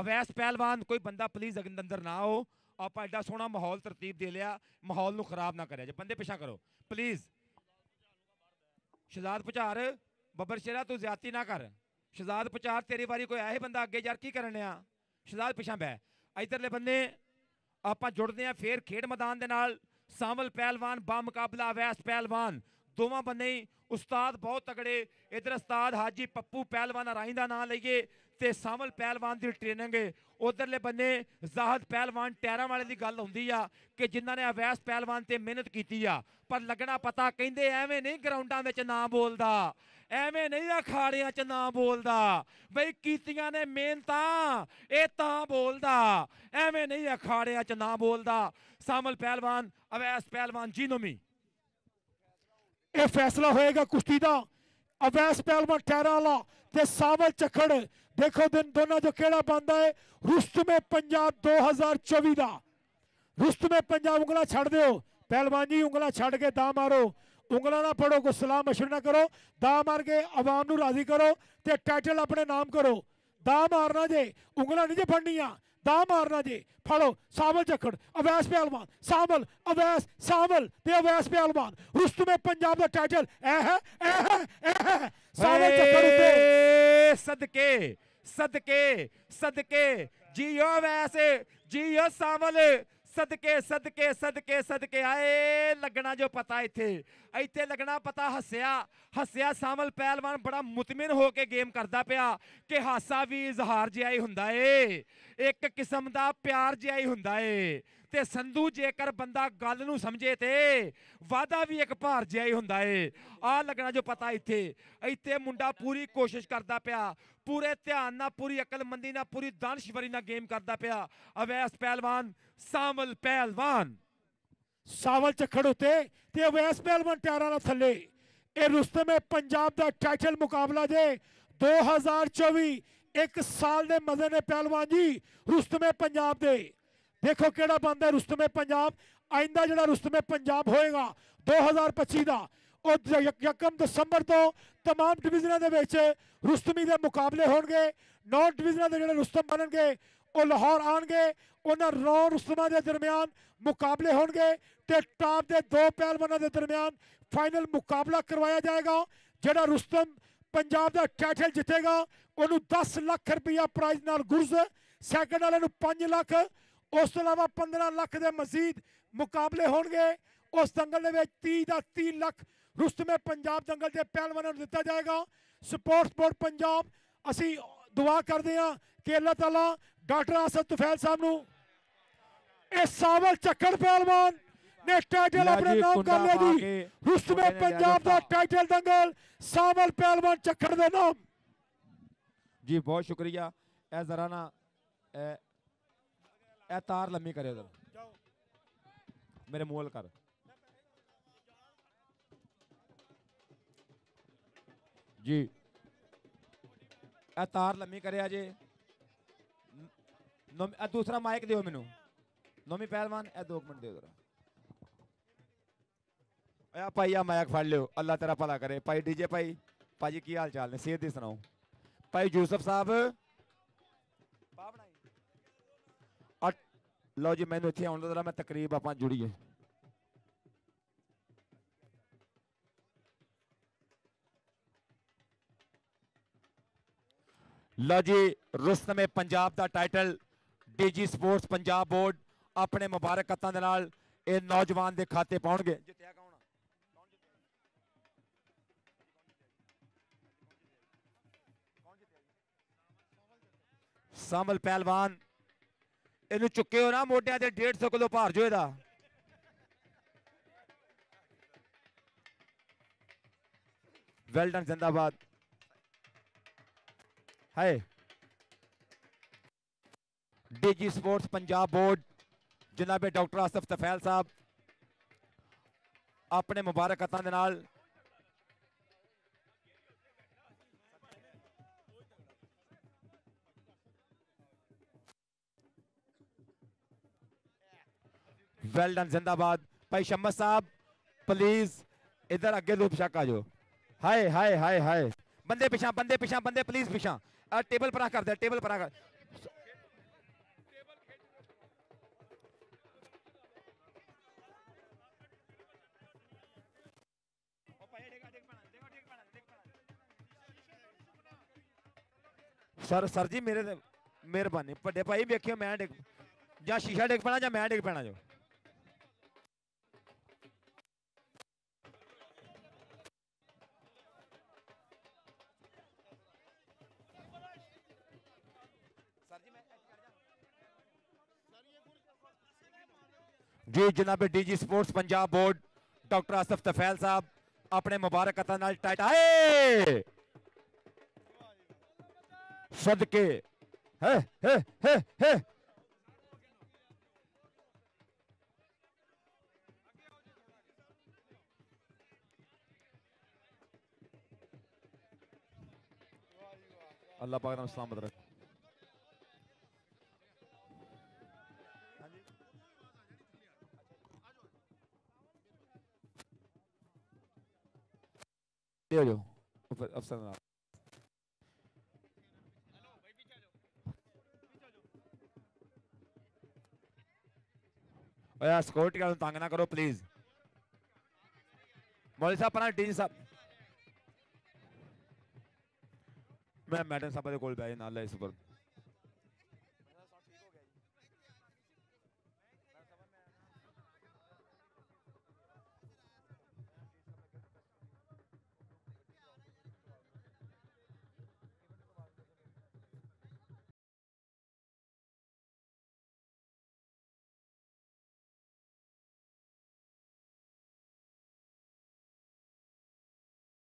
ਅਵੈਸ ਪਹਿਲਵਾਨ ਕੋਈ ਬੰਦਾ ਪਲੀਜ਼ ਅੰਦਰ ਨਾ ਆਓ ਆਪਾਂ ਐਡਾ ਸੋਹਣਾ ਮਾਹੌਲ ਤਰਤੀਬ ਦੇ ਲਿਆ ਮਾਹੌਲ ਨੂੰ ਖਰਾਬ ਨਾ ਕਰਿਆ ਜੇ ਬੰਦੇ ਪਿਛਾ ਕਰੋ ਪਲੀਜ਼ ਸ਼ਹਜ਼ਾਦ ਪੁਚਾਰ ਬੱਬਰ ਸ਼ੇਰਾ ਤੂੰ ਜ਼ਿਆਤੀ ਨਾ ਕਰ ਸ਼ਹਜ਼ਾਦ ਪੁਚਾਰ ਤੇਰੀ ਵਾਰੀ ਕੋਈ ਆਏ ਬੰਦਾ ਅੱਗੇ ਯਾਰ ਕੀ ਕਰਨ ਆ ਸ਼ਹਜ਼ਾਦ ਪਿਛਾਂ ਬੈ ਇਧਰਲੇ ਬੰਨੇ ਆਪਾਂ ਜੁੜਦੇ ਆ ਫੇਰ ਖੇਡ ਮੈਦਾਨ ਦੇ ਨਾਲ ਸਾਮਲ ਪਹਿਲਵਾਨ ਬਾ ਮੁਕਾਬਲਾ ਵੈਸ ਪਹਿਲਵਾਨ ਦੋਵਾਂ ਬੰਨੇ ਉਸਤਾਦ ਬਹੁਤ ਤਗੜੇ ਇਧਰ ਉਸਤਾਦ ਹਾਜੀ ਪੱਪੂ ਪਹਿਲਵਾਨ ਰਾਹੀਂ ਦਾ ਨਾਂ ਲਈਏ ਤੇ ਸਾਵਲ ਪਹਿਲਵਾਨ ਦੀ ਟ੍ਰੇਨਿੰਗ ਉਧਰਲੇ ਬੰਨੇ ਜ਼ਾਹਦ ਪਹਿਲਵਾਨ ਟੈਰਾਂ ਵਾਲੇ ਦੀ ਗੱਲ ਹੁੰਦੀ ਆ ਕਿ ਜਿਨ੍ਹਾਂ ਨੇ ਅਵੈਸ ਪਹਿਲਵਾਨ ਤੇ ਮਿਹਨਤ ਕੀਤੀ ਆ ਪਰ ਲੱਗਣਾ ਪਤਾ ਕਹਿੰਦੇ ਐਵੇਂ ਨਹੀਂ ਗਰਾਊਂਡਾਂ ਵਿੱਚ ਨਾਂ ਬੋਲਦਾ ਐਵੇਂ ਨਹੀਂ ਅਖਾੜਿਆਂ 'ਚ ਨਾਂ ਬੋਲਦਾ ਬਈ ਕੀਤੀਆਂ ਨੇ ਮਿਹਨਤਾਂ ਇਹ ਤਾਂ ਬੋਲਦਾ ਐਵੇਂ ਨਹੀਂ ਅਖਾੜਿਆਂ 'ਚ ਨਾਂ ਬੋਲਦਾ ਸਾਮਲ ਪਹਿਲਵਾਨ ਅਵੈਸ ਪਹਿਲਵਾਨ ਵੀ ਇਹ ਫੈਸਲਾ ਹੋਏਗਾ ਕੁਸ਼ਤੀ ਦਾ ਅਵੈਸ ਪਹਿਲਵਾਨ ਟੈਰਾਂ ਵਾਲਾ ਤੇ ਸਾਵਲ ਚਖੜ ਦੇਖੋ ਦਿਨ ਦੋਨਾਂ ਜੋ ਕਿਹੜਾ ਬੰਦਾ ਹੈ ਰੁਸਤਮੇ ਪੰਜਾਬ 2024 ਦਾ ਰੁਸਤਮੇ ਪੰਜਾਬ ਉਂਗਲਾ ਛੱਡ ਦਿਓ ਪਹਿਲਵਾਨ ਜੀ ਉਂਗਲਾ ਛੱਡ ਕੇ ਦਾ ਮਾਰੋ ਉਂਗਲਾ ਨਾ ਪੜੋ ਕੋ ਸਲਾਮ ਮਸ਼ਵਰ ਨਾ ਕਰੋ ਦਾ ਮਾਰ ਕੇ ਆਵਾਮ ਨੂੰ ਰਾਜ਼ੀ ਕਰੋ ਤੇ ਟਾਈਟਲ ਆਪਣੇ ਨਾਮ ਕਰੋ ਦਾ ਮਾਰਨਾ ਜੇ ਉਂਗਲਾ ਨਹੀਂ ਜੇ ਫੜਨੀਆਂ ਦਾ ਮਾਰਨਾ ਜੇ ਫੜੋ ਸਾਵਲ ਝਖੜ ਅਵੈਸ ਪਹਿਲਵਾਨ ਸਾਵਲ ਅਵੈਸ ਸਾਵਲ ਤੇ ਅਵੈਸ ਪਹਿਲਵਾਨ ਰੁਸਤਮੇ ਪੰਜਾਬ ਦਾ ਟਾਈਟਲ ਐ ਹੈ ਐ ਹੈ ਐ ਹੈ ਸਾਵਲ ਝਖੜ ਉਤੇ ਸਦਕੇ ਸਦਕੇ ਸਦਕੇ ਜੀਓ ਵੈਸੇ ਜੀਓ ਸਾਵਲ ਸਦਕੇ ਸਦਕੇ ਸਦਕੇ ਸਦਕੇ ਆਏ ਲੱਗਣਾ ਜੋ ਪਤਾ ਇੱਥੇ ਇੱਥੇ ਲੱਗਣਾ ਪਤਾ ਹੱਸਿਆ ਹੱਸਿਆ ਸਾਮਲ ਪਹਿਲਵਾਨ ਬੜਾ ਮੁਤਮਿਨ ਹੋ ਕੇ ਗੇਮ ਕਰਦਾ ਪਿਆ ਕਿ ਹਾਸਾ ਵੀ ਇਜ਼ਹਾਰ ਜਿਹਾ ਹੀ ਹੁੰਦਾ ਏ ਇੱਕ ਕਿਸਮ ਦਾ ਪਿਆਰ ਜਿਹਾ ਹੀ ਹੁੰਦਾ ਏ ਤੇ ਸੰਧੂ ਜੇਕਰ ਬੰਦਾ ਗੱਲ ਨੂੰ ਸਮਝੇ ਤੇ ਵਾਦਾ ਵੀ ਇੱਕ ਭਾਰ ਜਿਹਾ ਹੀ ਹੁੰਦਾ ਏ ਆ ਲੱਗਣਾ ਜੋ ਪਤਾ ਇੱਥੇ ਇੱਥੇ ਮੁੰਡਾ ਪੂਰੀ ਕੋਸ਼ਿਸ਼ ਕਰਦਾ ਪਿਆ ਪੂਰੇ ਧਿਆਨ ਨਾਲ ਪੂਰੀ ਅਕਲਮੰਦੀ ਨਾਲ ਪੂਰੀ ਦਾਨਸ਼ਵਰੀ ਨਾਲ ਗੇਮ ਕਰਦਾ ਪਿਆ ਅਵੈਸ ਪਹਿਲਵਾਨ ਸਾਵਲ ਪਹਿਲਵਾਨ ਸਾਵਲ ਚੱਖੜ ਉਤੇ ਤੇ ਅਵੈਸ ਪਹਿਲਵਾਨ ਟਾਰਾਂ ਨਾਲ ਥੱਲੇ ਇਹ ਰੁਸਤਮ ਪੰਜਾਬ ਦਾ ਟਾਈਟਲ ਮੁਕਾਬਲਾ ਜੇ 2024 ਇੱਕ ਸਾਲ ਦੇ ਮਜ਼ੇ ਨੇ ਪਹਿਲਵਾਨ ਜੀ ਰੁਸਤਮੇ ਪੰਜਾਬ ਦੇ ਦੇਖੋ ਕਿਹੜਾ ਬੰਦਾ ਰੁਸਤਮੇ ਪੰਜਾਬ ਆਇੰਦਾ ਜਿਹੜਾ ਰੁਸਤਮੇ ਪੰਜਾਬ ਹੋਏਗਾ 2025 ਦਾ ਉਹ ਯਕਮ ਦਸੰਬਰ ਤੋਂ तमाम ਡਿਵੀਜ਼ਨਾਂ ਦੇ ਵਿੱਚ ਰੁਸਤਮੀ ਦੇ ਮੁਕਾਬਲੇ ਹੋਣਗੇ ਨੌ ਡਿਵੀਜ਼ਨਾਂ ਦੇ ਜਿਹੜੇ ਰੁਸਤਮ ਬਣਨਗੇ ਉਹ ਲਾਹੌਰ ਆਣਗੇ ਉਹਨਾਂ ਨੌ ਰੁਸਤਮਾਂ ਦੇ ਦਰਮਿਆਨ ਮੁਕਾਬਲੇ ਹੋਣਗੇ ਤੇ ਟਾਪ ਦੇ ਦੋ ਪਹਿਲਵਾਨਾਂ ਦੇ ਦਰਮਿਆਨ ਫਾਈਨਲ ਮੁਕਾਬਲਾ ਕਰਵਾਇਆ ਜਾਏਗਾ ਜਿਹੜਾ ਰੁਸਤਮ ਪੰਜਾਬ ਦਾ ਟਾਈਟਲ ਜਿੱਤੇਗਾ ਉਹਨੂੰ 10 ਲੱਖ ਰੁਪਇਆ ਪ੍ਰਾਈਜ਼ ਨਾਲ ਗੁਰਜ਼ ਸੈਕੰਡ ਵਾਲੇ ਨੂੰ 5 ਲੱਖ ਉਸ ਤੋਂ ਇਲਾਵਾ 15 ਲੱਖ ਦੇ ਮਜ਼ੀਦ ਮੁਕਾਬਲੇ ਹੋਣਗੇ ਉਸ ਦੰਗਲ ਦੇ ਵਿੱਚ 30 ਦਾ 30 ਲੱਖ ਰੁਸਤਮੇ ਪੰਜਾਬ ਦੰਗਲ ਦੇ ਪਹਿਲਵਾਨਾਂ ਨੂੰ ਦਿੱਤਾ ਜਾਏਗਾ ਸਪੋਰਟਸ ਬੋਰਡ ਪੰਜਾਬ ਅਸੀਂ ਦੁਆ ਕਰਦੇ ਹਾਂ ਕਿ ਅੱਲਾਹ ਤਾਲਾ ਡਾਕਟਰ ਆਸਦ ਤੁਫੈਲ ਸਾਹਿਬ ਨੂੰ ਇਹ ਸਾਵਲ ਚੱਕੜ ਪਹਿਲਵਾਨ ਨੇ ਟਾਈਟਲ ਆਪਣੇ ਨਾਮ ਕਰ ਲਿਆ ਜੀ ਰੁਸਤਮੇ ਪੰਜਾਬ ਦਾ ਟਾਈਟਲ ਦੰਗਲ ਸਾਵਲ ਪਹਿਲਵਾਨ ਚੱਕੜ ਦੇ ਨਾਮ ਜੀ ਬਹੁਤ ਸ਼ੁਕਰੀਆ ਇਹ ਜ਼ਰਾ ਨਾ ਇਹ ਤਾਰ ਲੰਮੀ ਕਰੇ ਉਧਰ ਮੇਰੇ ਮੂਹਲ ਕਰ ਜੀ ਇਹ ਤਾਰ ਲੰਮੀ ਕਰਿਆ ਜੇ ਨੋ ਦੂਸਰਾ ਮਾਈਕ ਦਿਓ ਮੈਨੂੰ ਨੋਮੀ ਪਹਿਲਵਾਨ ਇਹ 2 ਮਿੰਟ ਦਿਓ ਜਰਾ ਆ ਭਾਈ ਆ ਮਾਇਕ ਫੜ ਲਿਓ ਅੱਲਾ ਤੇਰਾ ਭਲਾ ਕਰੇ ਭਾਈ ਡੀਜੇ ਭਾਈ ਭਾਜੀ ਕੀ ਹਾਲ ਚਾਲ ਨੇ ਸਿਹਤ ਦੀ ਸੁਣਾਓ ਭਾਈ ਯੂਸਫ ਸਾਹਿਬ ਲਓ ਜੀ ਮੈਨੂੰ ਇੱਥੇ ਆਉਣ ਦਾ ਜ਼ਰਾ ਮੈਂ ਤਕਰੀਬ ਆਪਾਂ ਜੁੜੀਏ ਲਓ ਜੀ ਰਸਮੇ ਪੰਜਾਬ ਦਾ title DG sports Punjab board ਆਪਣੇ ਮੁਬਾਰਕਤਾਂ ਦੇ ਨਾਲ ਇਹ ਨੌਜਵਾਨ ਦੇ ਖਾਤੇ ਪਾਉਣਗੇ ਜਿੱਤਿਆ ਕੌਣ ਸਾਮਲ ਪਹਿਲਵਾਨ ਇਹਨੂੰ ਚੁੱਕਿਓ ਨਾ ਮੋਢਿਆਂ ਤੇ 150 ਕਿਲੋ ਭਾਰ ਜੋ ਇਹਦਾ ਵੈਲ ਡਨ ਜ਼ਿੰਦਾਬਾਦ ਹਾਏ ਡੀਜੀ ਸਪੋਰਟਸ ਪੰਜਾਬ ਬੋਰਡ ਜਨਾਬੇ ਡਾਕਟਰ ਆਸਫ ਤਫੈਲ ਸਾਹਿਬ ਆਪਣੇ ਮੁਬਾਰਕਤਾਂ ਦੇ ਨਾਲ वेल डन जिंदाबाद भाई शम्मत साहब प्लीज इधर अगे दो पिछा आ जाओ हाय हाय हाय हाय बंदे पिछा बंदे पिछा बंदे प्लीज पिछा टेबल पर कर दे टेबल पर कर सर सर जी मेरे मेहरबानी भाई वेखियो मैं डिग जा शीशा डिग पैना जा मैं डिग पैना जो जी جناب DG sports Punjab board doctor Asif Tufail sahib ਆਪਣੇ ਮੁਬਾਰਕਤਾ ਨਾਲ ਟਾਈਟਾਏ صدکے ہے ہے ہے ہے ہے اللہ پاک ਦਾ ਨਸਲਾਮਤ ले जाओ ऊपर अफसर जनाब भैया सिक्योरिटी गार्ड तंग ना करो प्लीज मौली साहब अपना डी साहब मैं मैडम साहब को कोल बैठे नाल इस पर